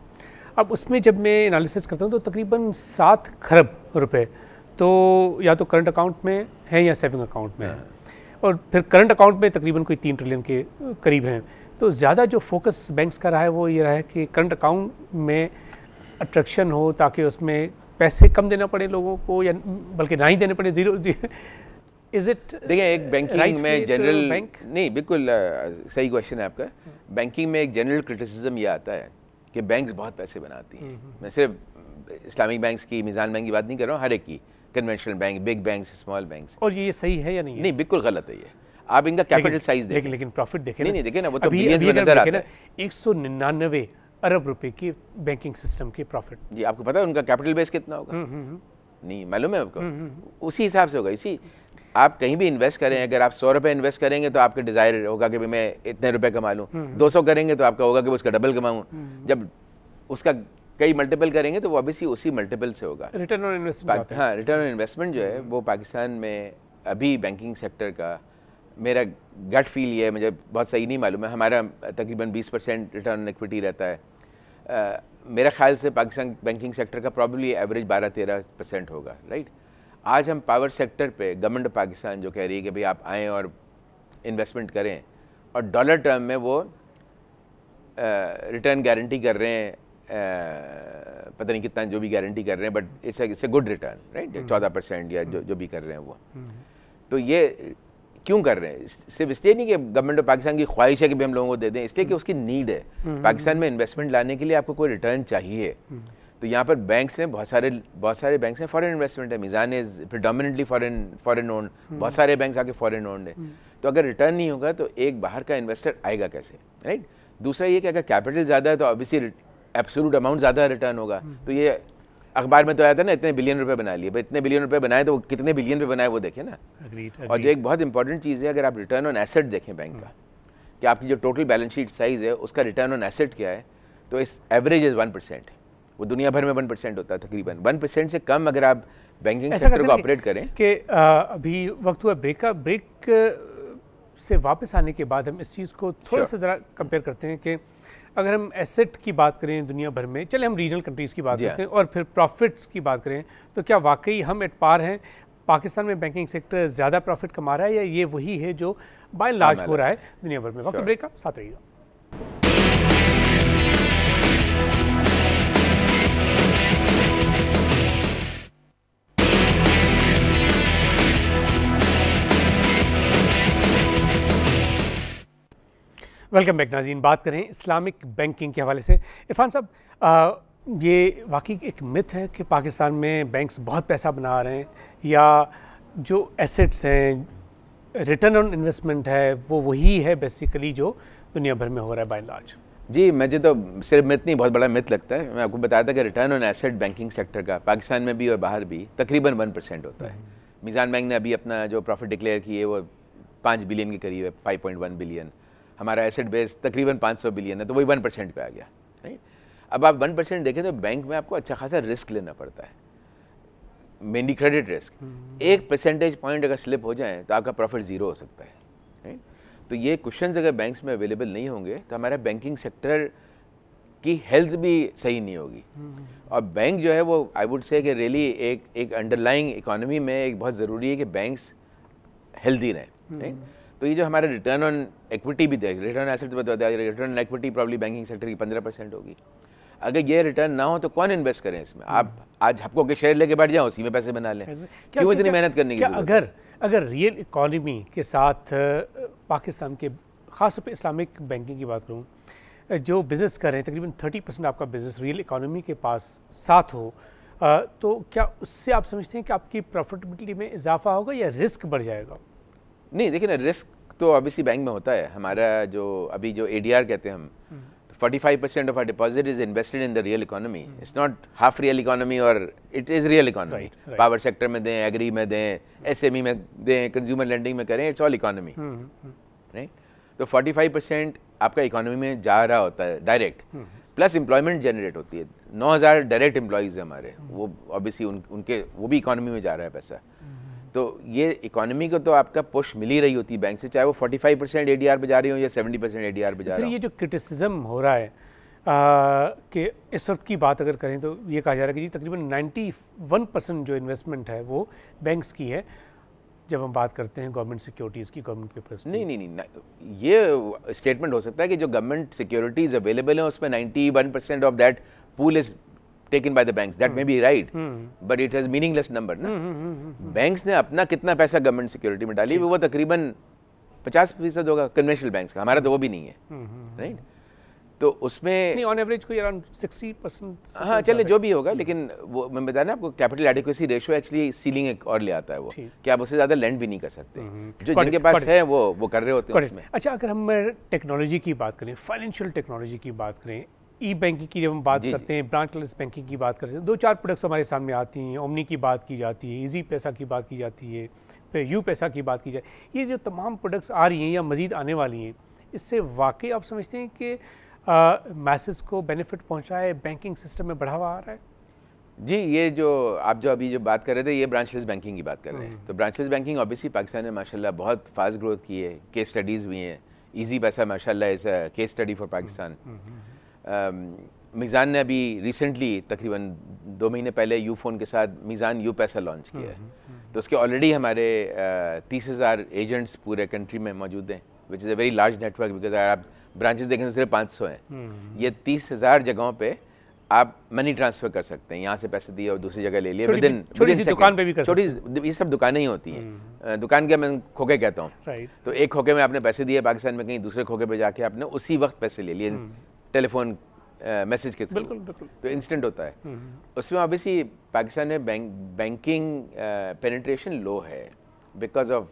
अब उसमें जब मैं एनालिसिस करता हूँ तो तकरीबन सात खरब रुपए तो या तो करंट अकाउंट में है या सेविंग अकाउंट में है हाँ। और फिर करंट अकाउंट में तकरीबन कोई तीन ट्रिलियन के करीब हैं तो ज़्यादा जो फोकस बैंक्स का रहा है वो ये रहा है कि करंट अकाउंट में अट्रैक्शन हो ताकि उसमें पैसे कम देना पड़े लोगों को या बल्कि ना ही देने पड़े जीरो इज इट देखिए एक बैंकिंग right में जनरल बैंक नहीं बिल्कुल सही क्वेश्चन है आपका बैंकिंग हाँ। में एक जनरल क्रिटिसिज्म ये आता है कि बैंक्स बहुत पैसे बनाती हैं हम्म, हम्म। मैं सिर्फ इस्लामिक बैंक्स की मिजान बैंक की बात नहीं कर रहा हूँ हर एक की conventional bank big banks small banks और ये सही है या नहीं है? नहीं बिल्कुल गलत है ये आप इनका कैपिटल साइज देखें लेकिन प्रॉफिट देखें नहीं, देखें ना वो तो बिलियंस में नजर आता है एक सौ निन्यानवे अरब रुपए की बैंकिंग सिस्टम के प्रॉफिट जी आपको पता है उनका कैपिटल बेस कितना होगा हम्म, नहीं मालूम है आपको उसी हिसाब से होगा इसी आप कहीं भी इन्वेस्ट करें हम्म। अगर आप सौ रुपये इन्वेस्ट करेंगे तो आपके डिज़ायर होगा कि मैं इतने रुपए कमा लूँ हम्म। दो सौ करेंगे तो आपका होगा कि उसका डबल कमाऊँ हम्म। जब उसका कई मल्टीपल करेंगे तो वो अभी उसी मल्टीपल से होगा रिटर्न ऑन इन्वेस्टमेंट हाँ रिटर्न ऑन इन्वेस्टमेंट जो है वो पाकिस्तान में अभी बैंकिंग सेक्टर का मेरा गट फील ये है मुझे बहुत सही नहीं मालूम है हमारा तकरीबन 20 परसेंट रिटर्न ऑन इक्विटी रहता है आ, मेरा ख्याल से पाकिस्तान बैंकिंग सेक्टर का प्रॉब्लली एवरेज 12-13 परसेंट होगा राइट आज हम पावर सेक्टर पे गवर्नमेंट पाकिस्तान जो कह रही है कि भाई आप आएँ और इन्वेस्टमेंट करें और डॉलर टर्म में वो रिटर्न गारंटी कर रहे हैं आ, पता नहीं कितना जो भी गारंटी कर रहे हैं but it's it's a good return right चौदह परसेंट या जो हम्म। जो भी कर रहे हैं वो हम्म। तो ये क्यों कर रहे हैं सिर्फ इसलिए नहीं कि गवर्नमेंट ऑफ पाकिस्तान की ख्वाहिश है कि भी हम लोगों को दे दें इसलिए कि हम्म। उसकी नीड है पाकिस्तान में इन्वेस्टमेंट लाने के लिए आपको कोई रिटर्न चाहिए तो यहाँ पर बैंक्स हैं बहुत सारे बहुत सारे बैंक्स हैं फॉरेन इन्वेस्टमेंट है Meezan is predominantly foreign foreign owned बहुत सारे बैंक्स आके फॉरेन ओन्ड है तो अगर रिटर्न नहीं होगा तो एक बाहर का इन्वेस्टर आएगा कैसे राइट दूसरा ये कि अगर कैपिटल ज़्यादा है तो ऑब्वियसली एब्सोलूट अमाउंट ज़्यादा रिटर्न होगा हम्म। तो ये अखबार में तो आया था ना इतने बिलियन रुपए बना लिए भाई इतने बिलियन रुपए बनाए तो वो कितने बिलियन पे बनाए वो देखें ना agreed, agreed. और जो एक बहुत इंपॉर्टेंट चीज़ है अगर आप रिटर्न ऑन एसेट देखें बैंक का हम्म। कि आपकी जो टोटल बैलेंस शीट साइज़ है उसका रिटर्न ऑन एसेट क्या है तो इस एवरेज इज़ वन परसेंट है वो दुनिया भर में वन परसेंट होता है तकरीबन वन परसेंट से कम अगर आप बैंकिंग सेक्टर को ऑपरेट करें कि अभी वक्त हुआ ब्रेक का ब्रेक से वापस आने के बाद हम इस चीज़ को थोड़ा सा ज़रा कंपेयर करते हैं कि अगर हम एसेट की बात करें दुनिया भर में चले हम रीजनल कंट्रीज़ की बात करते हैं और फिर प्रॉफिट्स की बात करें तो क्या वाकई हम एट पार हैं पाकिस्तान में बैंकिंग सेक्टर ज़्यादा प्रॉफिट कमा रहा है या ये वही है जो बाय लार्ज हो रहा है दुनिया भर में वक्त ब्रेक का साथ रहिएगा वेलकम बैक नाजीन बात करें इस्लामिक बैंकिंग के हवाले से इरफान साहब ये वाकई एक मिथ है कि पाकिस्तान में बैंक्स बहुत पैसा बना रहे हैं या जो एसेट्स हैं रिटर्न ऑन इन्वेस्टमेंट है वो वही है बेसिकली जो दुनिया भर में हो रहा है बाई लार्ज जी मुझे तो सिर्फ मिथ नहीं बहुत बड़ा मिथ लगता है मैं आपको बताया था कि return on asset banking sector का पाकिस्तान में भी और बाहर भी तकरीबन वन परसेंट होता है हम्म। मिज़ान बैंक ने अभी अपना जो प्रॉफिट डिक्लेयर किए वो पाँच बिलियन के करीब है फाइव पॉइंट वन बिलियन हमारा एसेट बेस तकरीबन 500 बिलियन है तो वही वन परसेंट पर आ गया राइट अब आप वन परसेंट देखें तो बैंक में आपको अच्छा खासा रिस्क लेना पड़ता है मेनली क्रेडिट रिस्क एक परसेंटेज पॉइंट अगर स्लिप हो जाए तो आपका प्रॉफिट ज़ीरो हो सकता है राइट तो ये क्वेश्चन अगर बैंक्स में अवेलेबल नहीं होंगे तो हमारा बैंकिंग सेक्टर की हेल्थ भी सही नहीं होगी हम्म। और बैंक जो है वो आई वुड से कि रियली एक एक अंडरलाइंग इकोनॉमी में एक बहुत ज़रूरी है कि बैंक्स हेल्दी रहें राइट हम्म। तो ये जो हमारे रिटर्न ऑन इक्विटी भी देख रिटर्न एसेट्स बता दिया return on equity problem banking sector की पंद्रह परसेंट होगी अगर ये रिटर्न ना हो तो कौन इन्वेस्ट करें इसमें आप हम्म। आज हपको के शेयर लेके बैठ जाओ उसी में पैसे बना लें क्यों इतनी मेहनत करने की अगर अगर रियल इकॉनमी के साथ पाकिस्तान के खासतौर पर इस्लामिक बैंकिंग की बात करूँ जो बिज़नेस कर रहे हैं तकरीबन थर्टी परसेंट आपका बिज़नेस रियल इकॉनमी के पास साथ हो तो क्या उससे आप समझते हैं कि आपकी प्रॉफिटेबिलिटी में इजाफा होगा या रिस्क बढ़ जाएगा नहीं देखिए ना रिस्क तो ऑब्वियसली बैंक में होता है हमारा जो अभी जो ए कहते हैं हम forty five percent of our deposit is invested in the real economy it's not half real economy और it is real economy power sector में दें एग्री में दें एस e में दें कंज्यूमर लैंडिंग में करें इट्स ऑल इकोनॉमी राइट तो फोर्टी फाइव परसेंट आपका इकोनॉमी में जा रहा होता है डायरेक्ट प्लस एम्प्लॉयमेंट जनरेट होती है नौ हज़ार डायरेक्ट एम्प्लॉयज़ हैं हमारे हम्म। वो ऑब्वियसली उन, उनके वो भी इकोनॉमी में जा रहा है पैसा हम्म। तो ये इकोनॉमी को तो आपका पुश मिल ही रही होती है बैंक से चाहे वो 45 परसेंट ए डी जा रही हो या 70 परसेंट ए डी आर जा रही हो ये जो क्रिटिसिज्म हो रहा है कि इस वक्त की बात अगर करें तो ये कहा जा रहा है कि जी तकरीबन 91 परसेंट जो इन्वेस्टमेंट है वो बैंक्स की है जब हम बात करते हैं गवर्नमेंट सिक्योरिटीज़ की गवर्नमेंट पेपर्स नहीं नहीं नहीं ये स्टेटमेंट हो सकता है कि जो गवर्नमेंट सिक्योरिटीज़ अवेलेबल हैं उसमें ninety percent of that pool is taken by the banks. That mm. may be right, mm. but it has meaningless number na mm -hmm. Banks ne apna kitna paisa government security mein dali wo takriban 50 फीसद होगा conventional banks का हमारा तो वो भी नहीं है right तो उसमें नहीं ऑन एवरेज कोई अराउंड 60 परसेंट हाँ चले जो भी होगा लेकिन वो मैं बताया ना आपको capital adequacy ratio actually ceiling एक और ले आता है वो कि आप उससे ज़्यादा लैंड भी नहीं कर सकते जो जिनके पास है वो वो कर रहे होते हैं अच्छा अगर हम टेक्नोलॉजी की बात करें फाइनेंशियल टेक्नोलॉजी की बात करें ई बैंकिंग की जब हम बात जी करते हैं ब्रांचलेस बैंकिंग की बात करते हैं दो चार प्रोडक्ट्स हमारे सामने आती हैं ओमनी की बात की जाती है ईजी पैसा की बात की जाती है यू पैसा की बात की जाए ये जो तमाम प्रोडक्ट्स आ रही हैं या मज़ीद आने वाली हैं इससे वाकई आप समझते हैं कि मैसेज को बेनिफिट पहुँचा है बैंकिंग सिस्टम में बढ़ावा आ रहा है जी ये जो आप जो अभी जो बात कर रहे थे ये ब्रांचलेस बैंकिंग की बात कर रहे हैं हम्म। तो ब्रांचलेस बैंकिंग ऑब्वियसली पाकिस्तान में माशाल्लाह बहुत फास्ट ग्रोथ की है केस स्टडीज़ भी हैं ईजी पैसा माशाल्लाह is case study for Pakistan hmm, hmm, Meezan ने अभी रिसेंटली तकरीबन दो महीने पहले यू फ़ोन के साथ मिज़ान यू पैसा लॉन्च किया है हम्म, हम्म, हम्म। तो उसके ऑलरेडी हमारे तीस हज़ार एजेंट्स पूरे कंट्री में मौजूद हैं which is a very large network because अगर आप ब्रांचेस देखें तो सिर्फ पाँच सौ हैं ये तीस हज़ार जगहों पर आप मनी ट्रांसफ़र कर सकते हैं यहाँ से पैसे दिए और दूसरी जगह ले लिए विद इन दुकान पे भी कर छोटी ये सब दुकानें ही होती हैं दुकान के मैं खोखे कहता हूँ तो एक खोखे में आपने पैसे दिए पाकिस्तान में कहीं दूसरे खोखे पे जाके आपने उसी वक्त पैसे ले लिए टेलीफोन मैसेज के थ्रू बिल्कुल बिल्कुल तो इंस्टेंट होता है हम्म, हम्म। उसमें ऑब्वियसली पाकिस्तान में बैंक बैंकिंग पेनिट्रेशन लो है बिकॉज ऑफ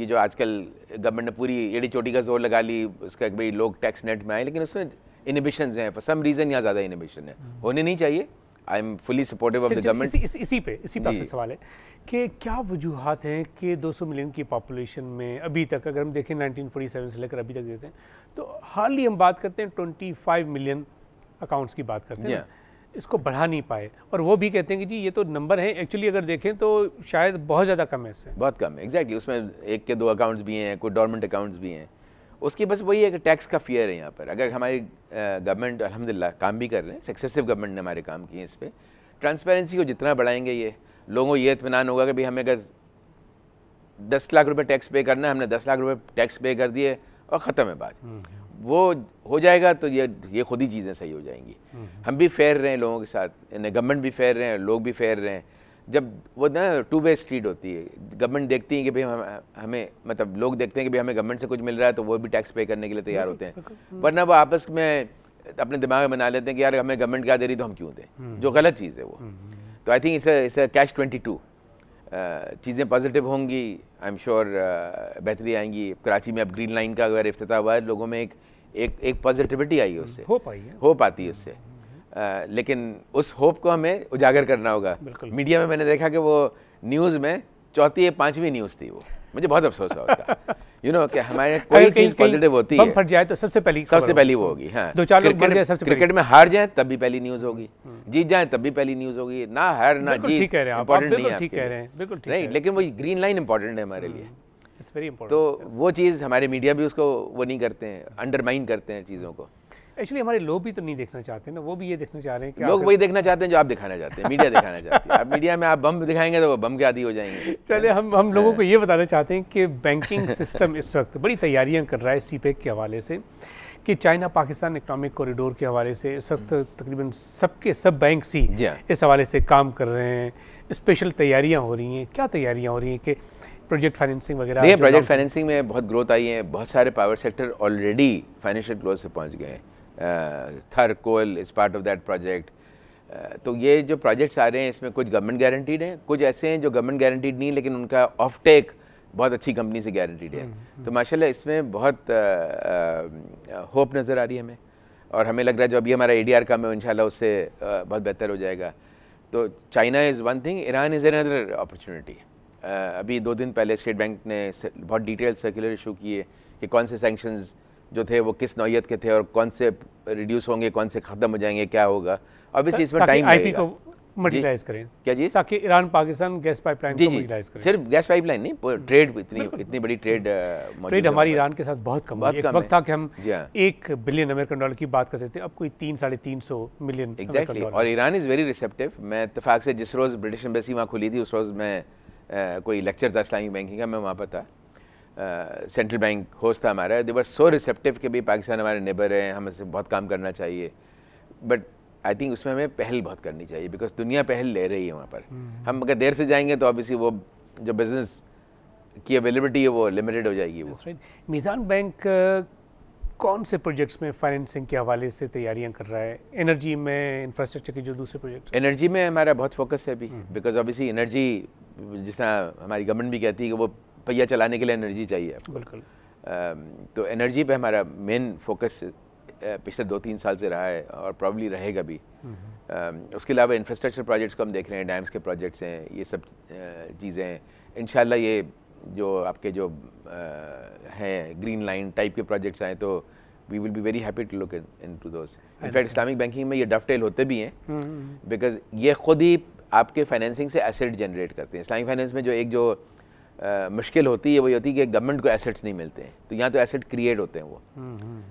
ये जो आजकल गवर्नमेंट ने पूरी एड़ी चोटी का जोर लगा ली उसका भाई लोग टैक्स नेट में आए लेकिन उसमें इनिबिशन हैं फॉर सम रीज़न यहाँ ज़्यादा इनिबिशन है हम्म। होने नहीं चाहिए I am fully supportive of the government इसी इसी पे इसी पे सवाल है कि क्या वजूहत हैं कि 200 मिलियन की पॉपुलेशन में अभी तक अगर हम देखें 1947 से लेकर अभी तक देखते हैं तो हाल ही हम बात करते हैं 25 मिलियन अकाउंट्स की बात करते हैं इसको बढ़ा नहीं पाए और वो भी कहते हैं कि जी ये तो नंबर है एक्चुअली अगर देखें तो शायद बहुत ज़्यादा कम है इससे बहुत कम है एग्जैक्टली exactly. उसमें एक के दो अकाउंट्स भी हैं कोई डोरमेंट अकाउंट्स भी हैं उसकी बस वही है कि टैक्स का फियर है यहाँ पर अगर हमारी गवर्नमेंट अलहमदिल्ला काम भी कर रहे हैं सक्सेसिव गवर्नमेंट ने हमारे काम किए इस पर ट्रांसपेरेंसी को जितना बढ़ाएंगे ये लोगों को ये इतमान होगा कि भाई हमें अगर दस लाख रुपए टैक्स पे करना है हमने दस लाख रुपए टैक्स पे कर दिए और ख़त्म है बात हम्म, हम्म। वो हो जाएगा तो ये ये खुद ही चीज़ें सही हो जाएंगी हम्म, हम भी फेयर रहे हैं लोगों के साथ गवर्नमेंट भी फेयर रहे हैं लोग भी फेयर रहे हैं जब वो ना टू वे स्ट्रीट होती है गवर्नमेंट देखती है कि भाई हम हमें मतलब लोग देखते हैं कि भाई हमें गवर्नमेंट से कुछ मिल रहा है तो वो भी टैक्स पे करने के लिए तैयार होते हैं वरना वो आपस में अपने दिमाग में बना लेते हैं कि यार हमें गवर्नमेंट क्या दे रही तो हम क्यों दें हम्म। जो गलत चीज़ है वो हम्म, हम्म, तो आई थिंक इस इस कैश ट्वेंटी टू चीज़ें पॉजिटिव होंगी आई एम श्योर बेहतरी आएंगी कराची में अब ग्रीन लाइन का अगर अफ्ताह हुआ है लोगों में एक एक एक पॉजिटिविटी आई है उससे हो पाई है हो पाती है उससे आ, लेकिन उस होप को हमें उजागर करना होगा मीडिया में मैंने देखा कि वो न्यूज़ में चौथी या पांचवी न्यूज़ थी वो मुझे बहुत अफसोस हुआ उसका यू नो कि हमारे कोई चीज पॉजिटिव होती है फट जाए तो सबसे पहली सबसे पहली वो होगी हाँ दो चार क्रिकेट, लोग सबसे क्रिकेट में हार जाए तब भी पहली न्यूज होगी हम्म। जीत जाए तब भी पहली न्यूज होगी ना हार ना जीत ठीक कह रहे हैं ठीक कह रहे हैं बिल्कुल नहीं लेकिन वो ग्रीन लाइन इंपॉर्टेंट है हमारे लिए हम्म। तो वो चीज़ हमारे मीडिया भी उसको वो नहीं करते हैं अंडरमाइन करते हैं चीज़ों को एक्चुअली हमारे लोग भी तो नहीं देखना चाहते ना वो भी ये देखना चाह रहे हैं कि लोग वही देखना चाहते हैं जो आप दिखाना चाहते हैं मीडिया दिखाना चाहते हैं आप मीडिया में आप बम दिखाएंगे तो वो बम के आदि हो जाएंगे चले हम हम लोगों को हाँ। ये बताना चाहते हैं कि बैंकिंग सिस्टम इस वक्त बड़ी तैयारियाँ कर रहा है सी e के हवाले से कि चाइना पाकिस्तान इकोनॉमिक कॉरिडोर के हवाले से इस वक्त तकरीबन सबके सब बैंक ही हाँ। इस हवाले से काम कर रहे हैं स्पेशल तैयारियाँ हो रही हैं क्या तैयारियाँ हो रही हैं कि प्रोजेक्ट फाइनेंसिंग वगैरह प्रोजेक्ट फाइनेंसिंग में बहुत ग्रोथ आई है बहुत सारे power sector already financial close से पहुंच गए हैं Thar coal is part of that project तो ये जो प्रोजेक्ट्स आ रहे हैं इसमें कुछ गवर्नमेंट गारंटीड हैं कुछ ऐसे हैं जो गवर्नमेंट गारंटीड नहीं लेकिन उनका ऑफ टेक बहुत अच्छी कंपनी से गारंटीड है हम्म, हम्म। तो माशाल्लाह इसमें बहुत होप नज़र आ रही है हमें और हमें लग रहा है जो अभी हमारा ए डी आर कम है इन उससे बहुत बेहतर हो जाएगा तो China is one thing Iran is another opportunity अभी दो दिन पहले स्टेट बैंक ने बहुत डिटेल सर्कुलर इशू किए कि कौन से सेंक्शन जो थे वो किस नौीयत के थे और कौन से रिड्यूस होंगे कौन से ख़त्म हो जाएंगे क्या होगा ऑब्वियसली इसमें टाइम को करें क्या जी ताकि ईरान पाकिस्तान गैस पाइपलाइन करें सिर्फ गैस पाइपलाइन नहीं ट्रेड हम्म। इतनी इतनी बड़ी ट्रेड हम्म। uh, ट्रेड हमारी ईरान के साथ बहुत कम एक वक्त था कि हम हाँ। एक बिलियन अमेरिकन डॉलर की बात करते थे अब कोई तीन साढ़े तीन सौ मिलियन एग्जैक्टली और ईरान इज़ वेरी रिसेप्टिव मैं इतफाक से जिस रोज़ ब्रिटिश एम्बेसी वहाँ खुली थी उस रोज़ मैं uh, कोई लेक्चर था इस्लामिक बैंकिंग का मैं वहाँ पर था सेंट्रल बैंक होस्ट था हमारा दे वर सो रिसेप्टिव कि भाई पाकिस्तान हमारे नेबर हैं हमें बहुत काम करना चाहिए बट आई थिंक उसमें हमें पहल बहुत करनी चाहिए बिकॉज दुनिया पहल ले रही है वहाँ पर हम्म। हम अगर देर से जाएंगे तो ऑब्वियसली वो जो बिज़नेस की अवेलेबिलिटी है वो लिमिटेड हो जाएगी वो मीज़ान बैंक कौन से प्रोजेक्ट्स में फाइनेंसिंग के हवाले से तैयारियां कर रहा है एनर्जी में इंफ्रास्ट्रक्चर के जो दूसरे प्रोजेक्ट एनर्जी में हमारा बहुत फोकस है अभी बिकॉज ऑब्वियसली एनर्जी जिस तरह हमारी गवर्नमेंट भी कहती है कि वो पहिया चलाने के लिए एनर्जी चाहिए बिल्कुल तो एनर्जी पे हमारा मेन फोकस पिछले दो तीन साल से रहा है और प्रॉब्ली रहेगा भी हम्म। उसके अलावा इंफ्रास्ट्रक्चर प्रोजेक्ट्स को हम देख रहे हैं डैम्स के प्रोजेक्ट्स हैं ये सब चीज़ें इन ये जो आपके जो हैं ग्रीन लाइन टाइप के प्रोजेक्ट्स आए तो we will be very happy to look into those in fact Islamic banking में ये डफ टेल होते भी हैं बिकॉज हम्म, हम्म, ये खुद ही आपके फाइनेंसिंग से एसेट जनरेट करते हैं इस्लामिक फाइनेंस में जो एक जो मुश्किल होती है वो होती है कि गवर्नमेंट को एसेट्स नहीं मिलते हैं तो यहाँ तो एसेट क्रिएट होते हैं वो हम्म, हम्म, हम्म।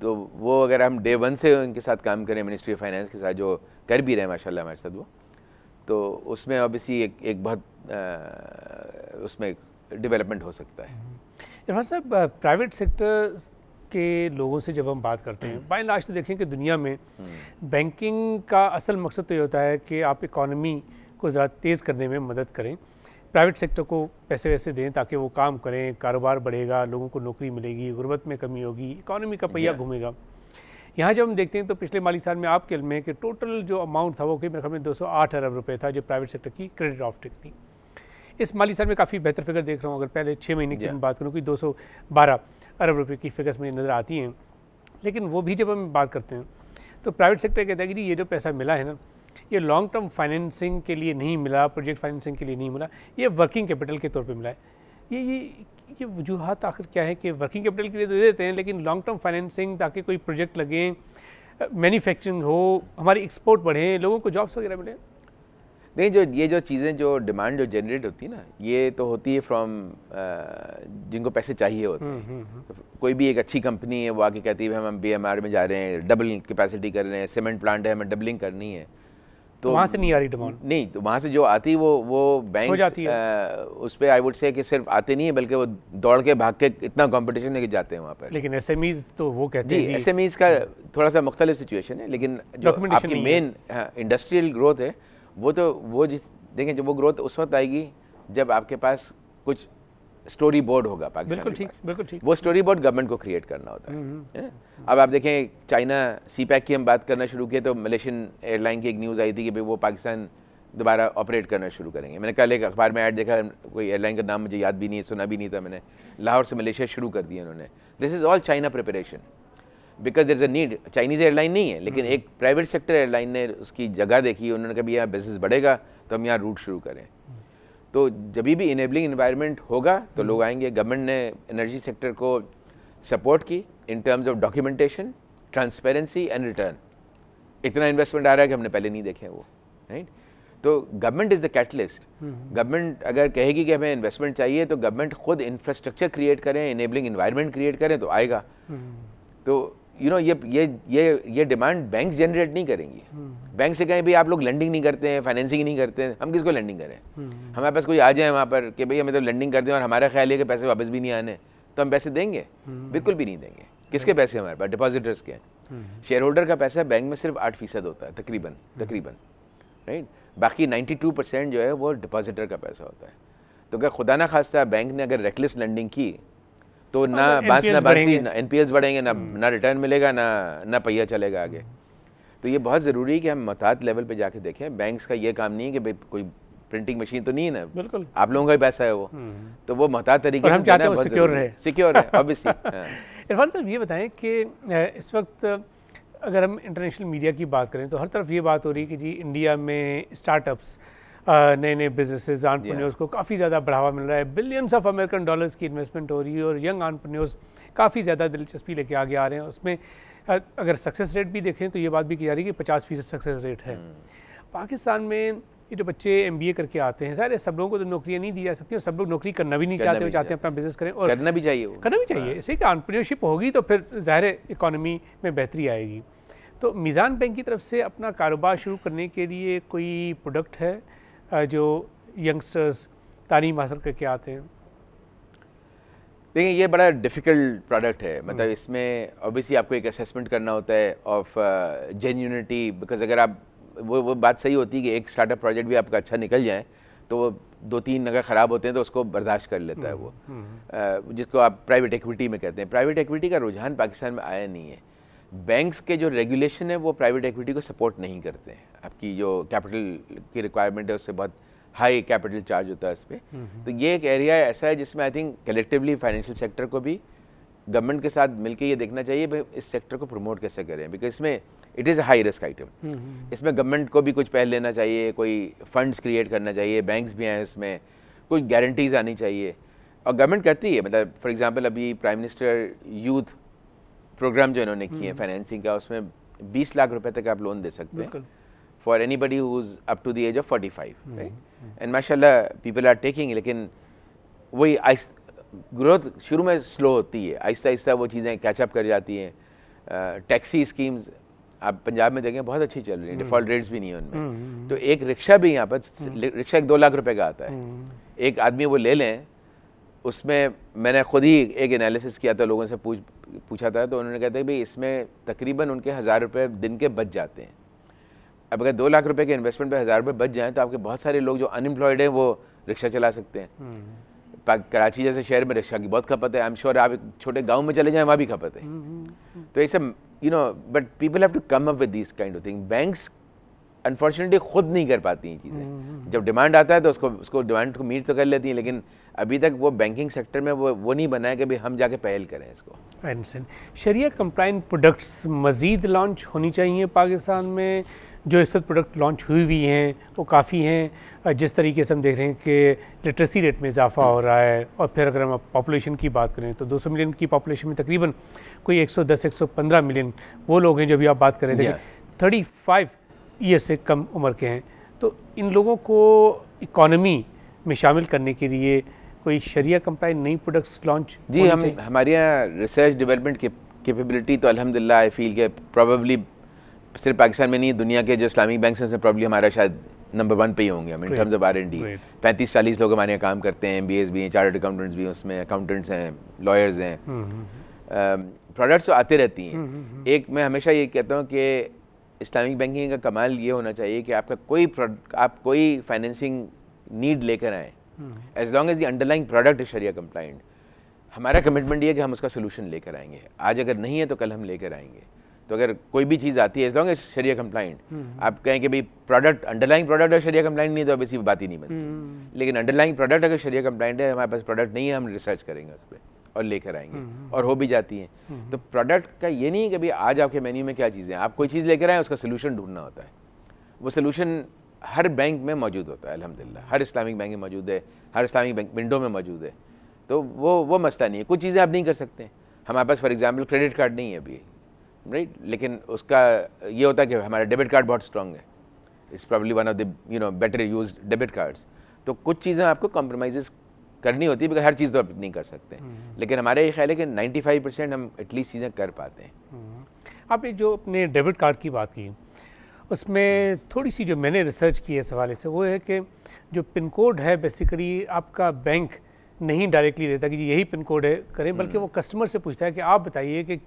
तो वो अगर हम डे वन से उनके साथ काम करें मिनिस्ट्री ऑफ फाइनेंस के साथ जो कर भी रहे हैं माशाल्लाह हमारे साथ वो तो उसमें इसी एक एक बहुत आ, उसमें डेवलपमेंट हो सकता है इरफान साहब प्राइवेट सेक्टर के लोगों से जब हम बात करते हैं बाई लास्ट तो देखें कि दुनिया में बैंकिंग का असल मकसद तो ये होता है कि आप इकॉनमी को ज़रा तेज़ करने में मदद करें प्राइवेट सेक्टर को पैसे वैसे दें ताकि वो काम करें कारोबार बढ़ेगा लोगों को नौकरी मिलेगी गुर्बत में कमी होगी इकोनॉमी का पहिया घूमेगा यहाँ जब हम देखते हैं तो पिछले माली साल में आपके में कि टोटल जो अमाउंट था वो कि मेरे ख्याल में दो अरब रुपये था जो प्राइवेट सेक्टर की क्रेडिट टेक थी इस माली साल में काफ़ी बेहतर फिगर देख रहा हूँ अगर पहले छः महीने की बात करूँ कि दो अरब रुपये की फिगर्स मुझे नज़र आती हैं लेकिन वो भी जब हम बात करते हैं तो प्राइवेट सेक्टर कहता है कि ये जो पैसा मिला है ना ये लॉन्ग टर्म फाइनेंसिंग के लिए नहीं मिला प्रोजेक्ट फाइनेंसिंग के लिए नहीं मिला ये वर्किंग कैपिटल के तौर पे मिला है ये ये ये वजूहत आखिर क्या है कि वर्किंग कैपिटल के लिए तो दे देते हैं लेकिन लॉन्ग टर्म फाइनेंसिंग ताकि कोई प्रोजेक्ट लगे मैन्युफैक्चरिंग हो हमारी एक्सपोर्ट बढ़े लोगों को जॉब्स वगैरह मिले नहीं जो ये जो चीज़ें जो डिमांड जो जनरेट होती है ना ये तो होती है फ्रॉम जिनको पैसे चाहिए होते हैं हम्म, हम्म, हम्म। तो कोई भी एक अच्छी कंपनी है वो आके कहती है हम बी एम आर में जा रहे हैं डबल कैपेसिटी कर रहे हैं सीमेंट प्लांट है हमें डबलिंग करनी है तो वहाँ से नहीं आ रही डिमांड नहीं तो वहाँ से जो आती वो वो बैंक जाती है आ, उस पर आई वुड से कि सिर्फ आते नहीं है बल्कि वो दौड़ के भाग के इतना कंपटीशन लेके जाते हैं वहाँ पर लेकिन एस तो वो कहते हैं एस एम ईज का थोड़ा सा मुख्तलिफ सिचुएशन है लेकिन जो आपकी मेन इंडस्ट्रियल ग्रोथ है वो तो वो जिस देखें जब वो ग्रोथ उस वक्त आएगी जब आपके पास कुछ स्टोरी बोर्ड होगा पाकिस्तान बिल्कुल ठीक बिल्कुल ठीक वो स्टोरी बोर्ड गवर्नमेंट को क्रिएट करना होता हम्म, हम्म। है अब आप देखें चाइना सी पैक की हम बात करना शुरू किए तो मलेशियन एयरलाइन की एक न्यूज़ आई थी कि भाई वो पाकिस्तान दोबारा ऑपरेट करना शुरू करेंगे मैंने कल एक अखबार में ऐड देखा कोई एयरलाइन का नाम मुझे याद भी नहीं है सुना भी नहीं था मैंने लाहौर से मलेशिया शुरू कर दिया उन्होंने this is all China preparation because there is a need Chinese airline नहीं है लेकिन हम्म। एक प्राइवेट सेक्टर एयरलाइन ने उसकी जगह देखी उन्होंने कहा यहाँ बिजनेस बढ़ेगा तो हम यहाँ रूट शुरू करें तो जब भी इनेबलिंग इन्वायरमेंट होगा तो लोग आएंगे गवर्नमेंट ने एनर्जी सेक्टर को सपोर्ट की in terms of documentation transparency and return इतना इन्वेस्टमेंट आ रहा है कि हमने पहले नहीं देखे वो राइट तो government is the catalyst government अगर कहेगी कि हमें इन्वेस्टमेंट चाहिए तो गवर्नमेंट खुद इंफ्रास्ट्रक्चर क्रिएट करें इनेबलिंग इन्वायरमेंट क्रिएट करें तो आएगा हम्म। तो यू नो ये ये ये ये डिमांड बैंक जनरेट नहीं करेंगी बैंक हम्म। से कहें भाई आप लोग लैंडिंग नहीं करते हैं फाइनेंसिंग नहीं करते हैं हम किसको लैंडिंग करें हम्म, हम्म। हमारे पास कोई आ जाए वहाँ पर कि भाई हमें तो लैंडिंग कर दें और हमारा ख्याल है कि पैसे वापस भी नहीं आने तो हम पैसे देंगे बिल्कुल भी नहीं देंगे किसके पैसे हमारे पास डिपॉजिटर्स के शेयर होल्डर का पैसा बैंक में सिर्फ आठ फीसद होता है तकरीबन तकरीबन राइट बाकी नाइन्टी टू परसेंट जो है वो डिपॉजिटर का पैसा होता है तो अगर खुदा ना खास्ता बैंक ने अगर रेकलेस लैंडिंग की तो हाँ, ना तो बस ना बसी एन पी बढ़ेंगे ना ना रिटर्न हम्म। मिलेगा ना ना पहिया चलेगा आगे तो ये बहुत ज़रूरी है कि हम मतात लेवल पे जाके देखें बैंक्स का ये काम नहीं है कि भाई कोई प्रिंटिंग मशीन तो नहीं है ना बिल्कुल आप लोगों का ही पैसा है वो हम्म। तो वो मतात तरीके से हम चाहते हैं सिक्योर रहे सिक्योर ऑब्वियसली हाँ। इरफान साहब ये बताएं कि इस वक्त अगर हम इंटरनेशनल मीडिया की बात करें तो हर तरफ ये बात हो रही है कि जी इंडिया में स्टार्टअप्स नए नए बिजनेसेस आनपन्योज को काफ़ी ज़्यादा बढ़ावा मिल रहा है बिलियंस ऑफ अमेरिकन डॉलर्स की इन्वेस्टमेंट हो रही है और यंग आनपन्योज काफ़ी ज़्यादा दिलचस्पी लेके आगे आ रहे हैं उसमें अगर सक्सेस रेट भी देखें तो ये बात भी की जा रही है कि पचास फीसद सक्सेस रेट है हम्म। पाकिस्तान में ये जो बच्चे एम बी ए करके आते हैं सारे सब लोगों को तो नौकरियाँ नहीं दी जा सकती और सब लोग नौकरी करना भी नहीं चाहते वो चाहते हैं अपना बिजनेस करें और करना भी चाहिए करना भी चाहिए हाँ। इसे कि आंट्रप्रनरशिप होगी तो फिर ज़ाहिर इकानमी में बेहतरी आएगी तो मीज़ान बैंक की तरफ से अपना कारोबार शुरू करने के लिए कोई प्रोडक्ट है जो यंगस्टर्स तालीम हासिल करके आते हैं देखिए ये बड़ा डिफ़िकल्ट प्रोडक्ट है मतलब हम्म। इसमें ऑब्वियसली आपको एक असेसमेंट करना होता है ऑफ जेन्यूनिटी बिकॉज अगर आप वो वो बात सही होती है कि एक स्टार्टअप प्रोजेक्ट भी आपका अच्छा निकल जाए तो वो दो तीन अगर ख़राब होते हैं तो उसको बर्दाश्त कर लेता है हम्म, वो हम्म। जिसको आप प्राइवेट इक्विटी में कहते हैं प्राइवेट इक्विटी का रुझान पाकिस्तान में आया नहीं है बैंक्स के जो रेगुलेशन है वो प्राइवेट इक्विटी को सपोर्ट नहीं करते हैं आपकी जो कैपिटल की रिक्वायरमेंट है उससे बहुत हाई कैपिटल चार्ज होता है इस पर हम्म, हम्म। तो ये एक एरिया ऐसा है जिसमें I think collectively financial sector को भी गवर्नमेंट के साथ मिलकर ये देखना चाहिए भाई इस सेक्टर को प्रमोट कैसे करें बिकॉज इसमें it is a high risk item इसमें गवर्नमेंट को भी कुछ पहल लेना चाहिए कोई फंड्स क्रिएट करना चाहिए बैंक्स भी हैं इसमें कुछ गारंटीज़ आनी चाहिए और गवर्नमेंट करती है मतलब फॉर एग्जांपल अभी प्राइम मिनिस्टर यूथ प्रोग्राम जो इन्होंने किए हैं फाइनेंसिंग हम्म। का उसमें बीस लाख रुपए तक आप लोन दे सकते हैं for anybody who's up to the age of five right and माशाल्लाह पीपल आर टेकिंग लेकिन वही ग्रोथ शुरू में स्लो होती है आहिस्ता आहिस्ता वो चीज़ें कैचअप कर जाती हैं टैक्सी स्कीम्स आप पंजाब में देखें बहुत अच्छी चल रही है डिफॉल्ट रेट्स भी नहीं है उनमें हम्म, हम्म। तो एक रिक्शा भी यहाँ पर रिक्शा एक दो लाख रुपए का आता है एक आदमी वो ले लें उसमें मैंने ख़ुद ही एक एनालिसिस किया था लोगों से पूछ पूछा था तो उन्होंने कहते हैं भाई इसमें तकरीबन उनके हज़ार रुपये दिन के बच जाते हैं अब अगर दो लाख रुपए के इन्वेस्टमेंट पे हज़ार रुपये बच जाएं तो आपके बहुत सारे लोग जो अनएम्प्लॉयड हैं वो रिक्शा चला सकते हैं हम्म। कराची जैसे शहर में रिक्शा की बहुत खपत है आई एम श्योर आप एक छोटे गाँव में चले जाएँ वहाँ भी खपत है हम्म, हम्म, तो ये सब you know but people have to come up with this kind of thing banks unfortunately खुद नहीं कर पाती हैं चीज़ें हम्म, हम्म, हम्म। जब डिमांड आता है तो उसको उसको डिमांड को मीट तो कर लेती हैं लेकिन अभी तक वो बैंकिंग सेक्टर में वो वो नहीं बना है कि भाई हम जाके पहल करें इसको एनसन शरिया कम्प्लाइन प्रोडक्ट्स मज़ीद लॉन्च होनी चाहिए पाकिस्तान में जो इस वक्त प्रोडक्ट लॉन्च हुई हुई हैं वो काफ़ी हैं जिस तरीके से हम देख रहे हैं कि लिटरेसी रेट में इजाफा हो रहा है और फिर अगर हम पॉपुलेशन की बात करें तो 200 मिलियन की पॉपुलेशन में तकरीबन कोई 110 115 मिलियन वो लोग हैं जो भी आप बात करें थर्टी फाइव ईयर से कम उम्र के हैं तो इन लोगों को इकॉनमी में शामिल करने के लिए कोई शरिया कंप्लाई नई प्रोडक्ट्स लॉन्च जी हम हमारे यहाँ रिसर्च तो डेवलपमेंट के कैपेबिलिटी तो अलहमदिल्ला आई फील के प्रॉबली सिर्फ पाकिस्तान में नहीं दुनिया के जो इस्लामिक बैंक हैं उसमें प्रॉब्लम हमारा शायद नंबर वन पे ही होंगे हम in terms of R and D पैंतीस चालीस लोग हमारे यहाँ काम करते हैं एम बी एस भी हैं चार्ट अकाउंटेंट्स भी हैं उसमें अकाउंटेंट्स हैं लॉयर्स हैं प्रोडक्ट्स हम्म, हम्म, हम्म। तो आते रहती हैं एक मैं हमेशा ये कहता हूँ कि इस्लामिक बैंकिंग का कमाल ये होना चाहिए कि आपका कोई आप कोई फाइनेंसिंग नीड लेकर आएँ as long as the underlying product शरिया कंप्लाइंट हमारा कमिटमेंट ये है कि हम उसका सोल्यूशन लेकर आएंगे आज अगर नहीं है तो कल हम लेकर आएंगे तो अगर कोई भी चीज़ आती है एज लॉन्ग एज शरिया कंप्लाइंट आप कहें कि भाई प्रोडक्ट अंडरलाइन प्रोडक्ट अगर शरिया कंप्लाइंट नहीं तो अब इसी बात ही नहीं बनती हम्म। लेकिन अंडरलाइन प्रोडक्ट अगर शरिया कंप्लाइंट है हमारे पास प्रोडक्ट नहीं है हम रिसर्च करेंगे उस पर और लेकर आएंगे हम्म, हम्म। और हो भी जाती हैं हम्म, तो प्रोडक्ट का ये नहीं है कि भाई आज आपके मेन्यू में क्या चीज़ें हैं आप कोई चीज़ लेकर आएँ उसका सोल्यूशन ढूंढना होता है वो सोल्यूशन हर बैंक में मौजूद होता है अलहमदिल्ला हर इस्लामिक बैंक में मौजूद है हर इस्लामिक बैंक विंडो में मौजूद है तो वो वो मसला नहीं है कुछ चीज़ें आप नहीं कर सकते हमारे पास फॉर एग्जाम्पल क्रेडिट कार्ड नहीं है अभी राइट लेकिन उसका ये होता है कि हमारा डेबिट कार्ड बहुत स्ट्रॉन्ग है it's probably one of the you know better use debit cards तो कुछ चीज़ें आपको कॉम्प्रोमाइज़ करनी होती है बिकॉज हर चीज़ तो आप नहीं कर सकते हम्म। लेकिन हमारा ये ख्याल है कि 95 परसेंट हम एटलीस्ट चीज़ें कर पाते हैं हम्म। आपने जो अपने डेबिट कार्ड की बात की उसमें थोड़ी सी जो मैंने रिसर्च की है इस हवाले से वो है कि जो पिन कोड है बेसिकली आपका बैंक नहीं डायरेक्टली देता कि यही पिन कोड है करें बल्कि हम्म। वो कस्टमर से पूछता है कि आप बताइए कि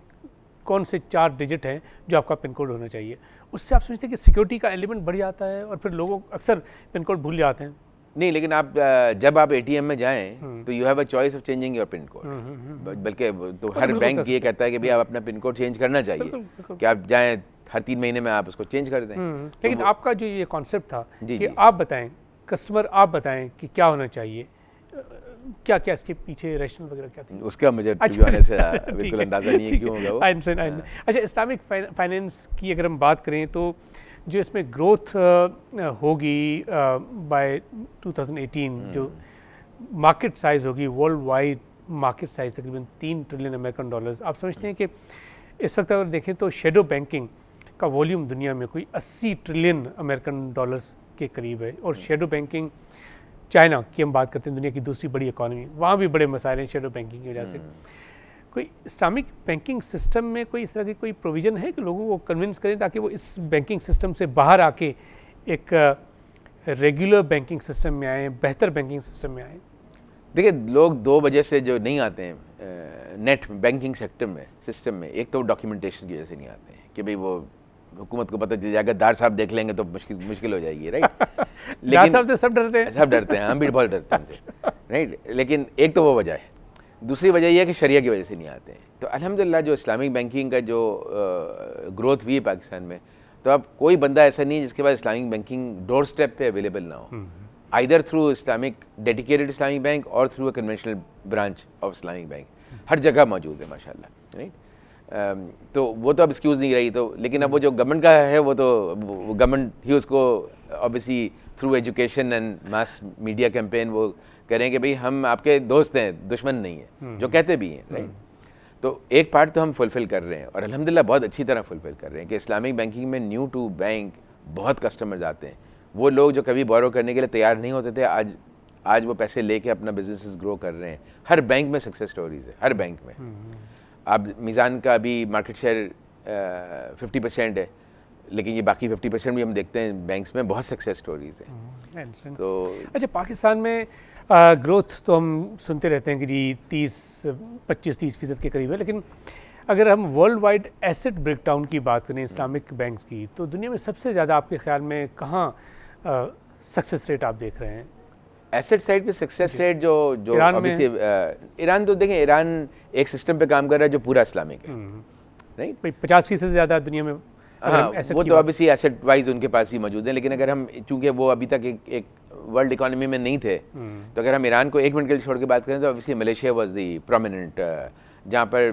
कौन से चार डिजिट हैं जो आपका पिन कोड होना चाहिए उससे आप समझते हैं कि सिक्योरिटी का एलिमेंट बढ़ जाता है और फिर लोगों अक्सर पिन कोड भूल जाते हैं नहीं लेकिन आप जब आप एटीएम में जाएं हम्म। तो you have a choice of changing your pin code बल्कि तो हर बैंक ये कहता है कि भाई आप अपना पिन कोड चेंज करना चाहिए कि आप जाएं हर तीन महीने में आप उसको चेंज कर दें हम्म, तो लेकिन तो आपका जो ये कॉन्सेप्ट था जी, कि जी. आप बताएं कस्टमर आप बताएं कि क्या होना चाहिए क्या क्या इसके पीछे रैशनल वगैरह क्या थी उसका मुझे अच्छा, अच्छा, बिल्कुल अंदाज़ा नहीं है क्यों होगा हाँ। अच्छा इस्लामिक फाइनेंस की अगर हम बात करें तो जो इसमें ग्रोथ होगी बाय 2018 हम्म। जो मार्केट साइज़ होगी वर्ल्ड वाइड मार्केट साइज़ तकरीबन तीन ट्रिलियन अमेरिकन डॉलर्स आप समझते हैं कि इस वक्त अगर देखें तो शेडो बैंकिंग का वॉल्यूम दुनिया में कोई 80 ट्रिलियन अमेरिकन डॉलर्स के करीब है और शेडो हम्म। बैंकिंग चाइना की हम बात करते हैं दुनिया की दूसरी बड़ी इकानमी वहाँ भी बड़े मसाले हैं शेडो बैंकिंग की वजह से हम्म। कोई इस्लामिक बैंकिंग सिस्टम में कोई इस तरह की कोई प्रोविज़न है कि लोगों को कन्विंस करें ताकि वो इस बैंकिंग सिस्टम से बाहर आके एक रेगुलर बैंकिंग सिस्टम में आएँ बेहतर बैंकिंग सिस्टम में आएँ देखिए लोग दो वजह से जो नहीं आते हैं नेट बैंकिंग सेक्टर में सिस्टम में एक तो डॉक्यूमेंटेशन की वजह से नहीं आते हैं कि भाई वो हुकूमत को पता चल जाएगा दार साहब देख लेंगे तो मुश्किल मुश्किल हो जाएगी राइट लेकिन साहब से सब डरते हैं सब डरते हैं हम भी बहुत डरते हैं राइट लेकिन एक तो वो वजह है दूसरी वजह यह है कि शरिया की वजह से नहीं आते हैं तो अलहमदिल्ला जो इस्लामिक बैंकिंग का जो ग्रोथ हुई है पाकिस्तान में तो अब कोई बंदा ऐसा नहीं है जिसके पास इस्लामिक बैंकिंग डोर स्टेप पर अवेलेबल ना हो हम्म, हम्म। Either through Islamic dedicated Islamic bank और through a conventional branch of Islamic bank हर जगह मौजूद है माशा राइट तो वो तो अब एक्सक्यूज़ नहीं रही तो लेकिन अब वो जो गवर्नमेंट का है वो तो गवर्नमेंट ही उसको obviously through education and mass media campaign वो करें कि भाई हम आपके दोस्त हैं दुश्मन नहीं है हम्म, जो कहते भी हैं राइट हम्म। तो एक पार्ट तो हम फुलफ़िल कर रहे हैं और अलहमदिल्ला बहुत अच्छी तरह फुलफ़िल कर रहे हैं कि इस्लामिक बैंकिंग में न्यू टू बैंक बहुत कस्टमर्स आते हैं वो लोग जो कभी बोरो करने के लिए तैयार नहीं होते थे आज आज वो पैसे लेके अपना बिजनेस ग्रो कर रहे हैं हर बैंक में सक्सेस स्टोरीज है हर बैंक में हम्म, अब मिज़ान का अभी मार्केट शेयर फिफ्टी परसेंट है लेकिन ये बाकी फिफ्टी परसेंट भी हम देखते हैं बैंक्स में बहुत सक्सेस स्टोरीज है तो अच्छा पाकिस्तान में ग्रोथ तो हम सुनते रहते हैं कि जी तीस पच्चीस तीस फीसद के करीब है लेकिन अगर हम वर्ल्ड वाइड एसेट ब्रेकडाउन की बात करें इस्लामिक बैंक्स की तो दुनिया में सबसे ज़्यादा आपके ख्याल में कहाँ सक्सेस रेट आप देख रहे हैं एसेट साइड पे सक्सेस रेट जो जो ईरान तो देखें ईरान एक सिस्टम पे काम कर रहा है जो पूरा इस्लामिक है राइट हम्म। पचास फीसद से ज़्यादा दुनिया में हाँ वो तो अभी एसेट वाइज उनके पास ही मौजूद है लेकिन अगर हम चूंकि वो अभी तक एक, एक वर्ल्ड इकोनॉमी में नहीं थे हम्म। तो अगर हम ईरान को एक मिनट के लिए छोड़ के बात करें तो obviously Malaysia was the prominent जहाँ पर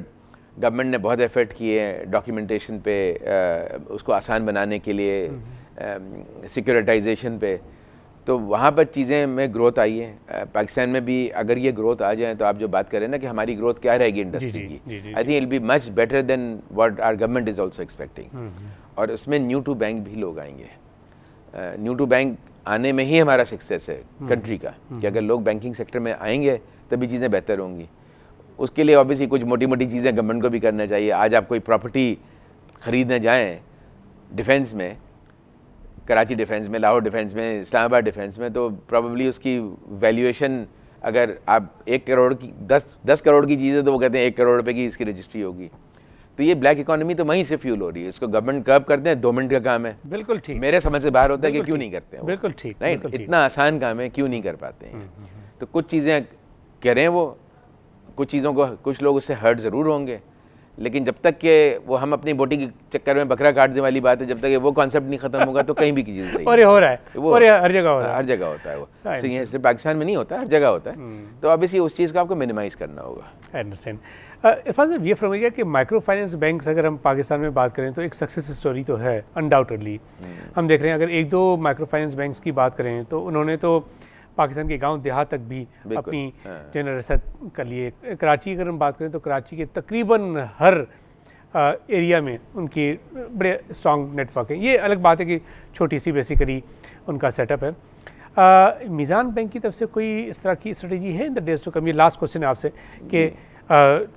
गवर्नमेंट ने बहुत एफर्ट किए डॉक्यूमेंटेशन पे uh, उसको आसान बनाने के लिए सिक्योरिटाइजेशन हम्म। um, पे तो वहाँ पर चीज़ें में ग्रोथ आई है uh, पाकिस्तान में भी अगर ये ग्रोथ आ जाए तो आप जो बात करें ना कि हमारी ग्रोथ क्या रहेगी इंडस्ट्री की I think it'll be much better than what are government is also expecting और उसमें न्यू टू बैंक भी लोग आएंगे न्यू टू बैंक आने में ही हमारा सक्सेस है कंट्री हम्म, का कि हम्म। अगर लोग बैंकिंग सेक्टर में आएंगे तभी चीज़ें बेहतर होंगी उसके लिए ऑब्वियसली कुछ मोटी मोटी चीज़ें गवर्नमेंट को भी करना चाहिए आज आप कोई प्रॉपर्टी ख़रीदने जाएँ डिफेंस में कराची डिफेंस में लाहौर डिफेंस में इस्लामाबाद डिफेंस में तो प्रॉबली उसकी वैल्यूएशन अगर आप एक करोड़ की दस दस करोड़ की चीज़ है तो वो कहते हैं एक करोड़ रुपये की इसकी रजिस्ट्री होगी तो ये ब्लैक इकोनॉमी तो वहीं से फ्यूल हो रही है इसको गवर्नमेंट कब करते हैं दो मिनट का काम है बिल्कुल ठीक मेरे समझ से बाहर होता है कि क्यों नहीं करते हैं बिल्कुल ठीक राइट इतना आसान काम है क्यों नहीं कर पाते हैं हम्म, हम्म, हम्म। तो कुछ चीज़ें करें वो कुछ चीज़ों को कुछ लोग उससे हर्ट ज़रूर होंगे लेकिन जब तक के वो हम अपनी बोटिंग के चक्कर में बकरा काटने वाली बात है जब तक वो कॉन्सेप्ट नहीं खत्म होगा तो कहीं भी की चीज़ और ये हो रहा है वो और हर जगह हो रहा है हर जगह होता है वो हाँ, सिर्फ पाकिस्तान में नहीं होता हर जगह होता है हम्म। तो अब इसी उस चीज़ को आपको मिनिमाइज़ करना होगा अंडरस्टैंड ये फरमाइएगा कि माइक्रो फाइनेंस बैंक अगर हम पाकिस्तान में बात करें तो एक सक्सेस स्टोरी तो है अनडाउटेडली हम्म। हम देख रहे हैं अगर एक दो माइक्रो फाइनेंस बैंक की बात करें तो उन्होंने तो पाकिस्तान के गांव देहात तक भी अपनी जो है रसद कर लिए कराची अगर हम बात करें तो कराची के तकरीबन हर आ, एरिया में उनकी बड़े स्ट्रॉन्ग नेटवर्क है ये अलग बात है कि छोटी सी बेसिकली उनका सेटअप है मिज़ान बैंक की तरफ से कोई इस तरह की स्ट्रेटजी है in the days to come ये लास्ट क्वेश्चन है आपसे कि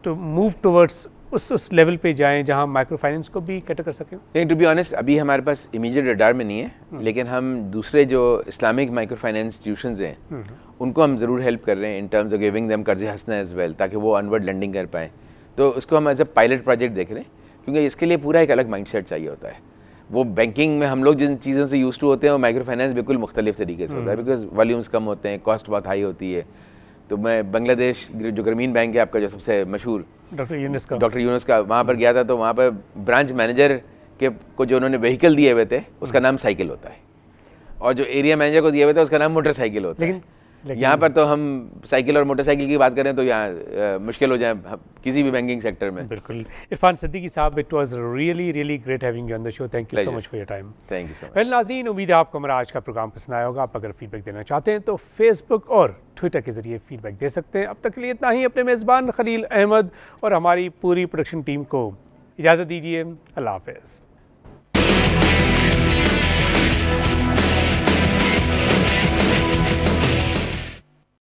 टू मूव टूवर्ड्स उस उस लेवल पे जाएं जहां माइक्रो फाइनेंस को भी कैटर कर सकें नहीं टू बी ऑनेस्ट अभी हमारे पास इमीडिएट रडार में नहीं है हम्म। लेकिन हम दूसरे जो इस्लामिक माइक्रो फाइनेंस इंस्टीट्यूशन हैं हम्म। उनको हम ज़रूर हेल्प कर रहे हैं in terms of giving them कर्ज हंसना एज वेल ताकि वो अनवर्ड लैंडिंग कर पाएँ तो उसको हम एज अ पायलट प्रोजेक्ट देख रहे हैं क्योंकि इसके लिए पूरा एक अलग माइंड चाहिए होता है वो बैंकिंग में हम लोग जिन चीज़ों से यूज़ टू होते हैं वो माइक्रो फाइनेंस बिल्कुल मुख्तलिफ तरीके से होता है बिकॉज वॉल्यूम्स हम्म। कम होते हैं कॉस्ट बहुत हाई होती है तो मैं बांग्लादेश जो ग्रामीण बैंक है आपका जो सबसे मशहूर डॉक्टर यूनिस का डॉक्टर यूनिस का वहाँ पर गया था तो वहाँ पर ब्रांच मैनेजर के को जो उन्होंने व्हीकल दिए हुए थे उसका हम्म। नाम साइकिल होता है और जो एरिया मैनेजर को दिए हुए थे उसका नाम मोटरसाइकिल होता है यहाँ पर तो हम साइकिल और मोटरसाइकिल की बात करें तो यहाँ मुश्किल हो जाए किसी भी बैंकिंग सेक्टर में बिल्कुल इरफान सिद्दीकी साहब it was really really great having you on the show thank you so much for your time thank you so much well नाजरीन उम्मीद है आपको हमारा आज का प्रोग्राम पसंद आया होगा आप अगर फीडबैक देना चाहते हैं तो फेसबुक और ट्विटर के ज़रिए फीडबैक दे सकते हैं अब तक के लिए इतना ही अपने मेज़बान खलील अहमद और हमारी पूरी प्रोडक्शन टीम को इजाज़त दीजिए अल्लाह हाफ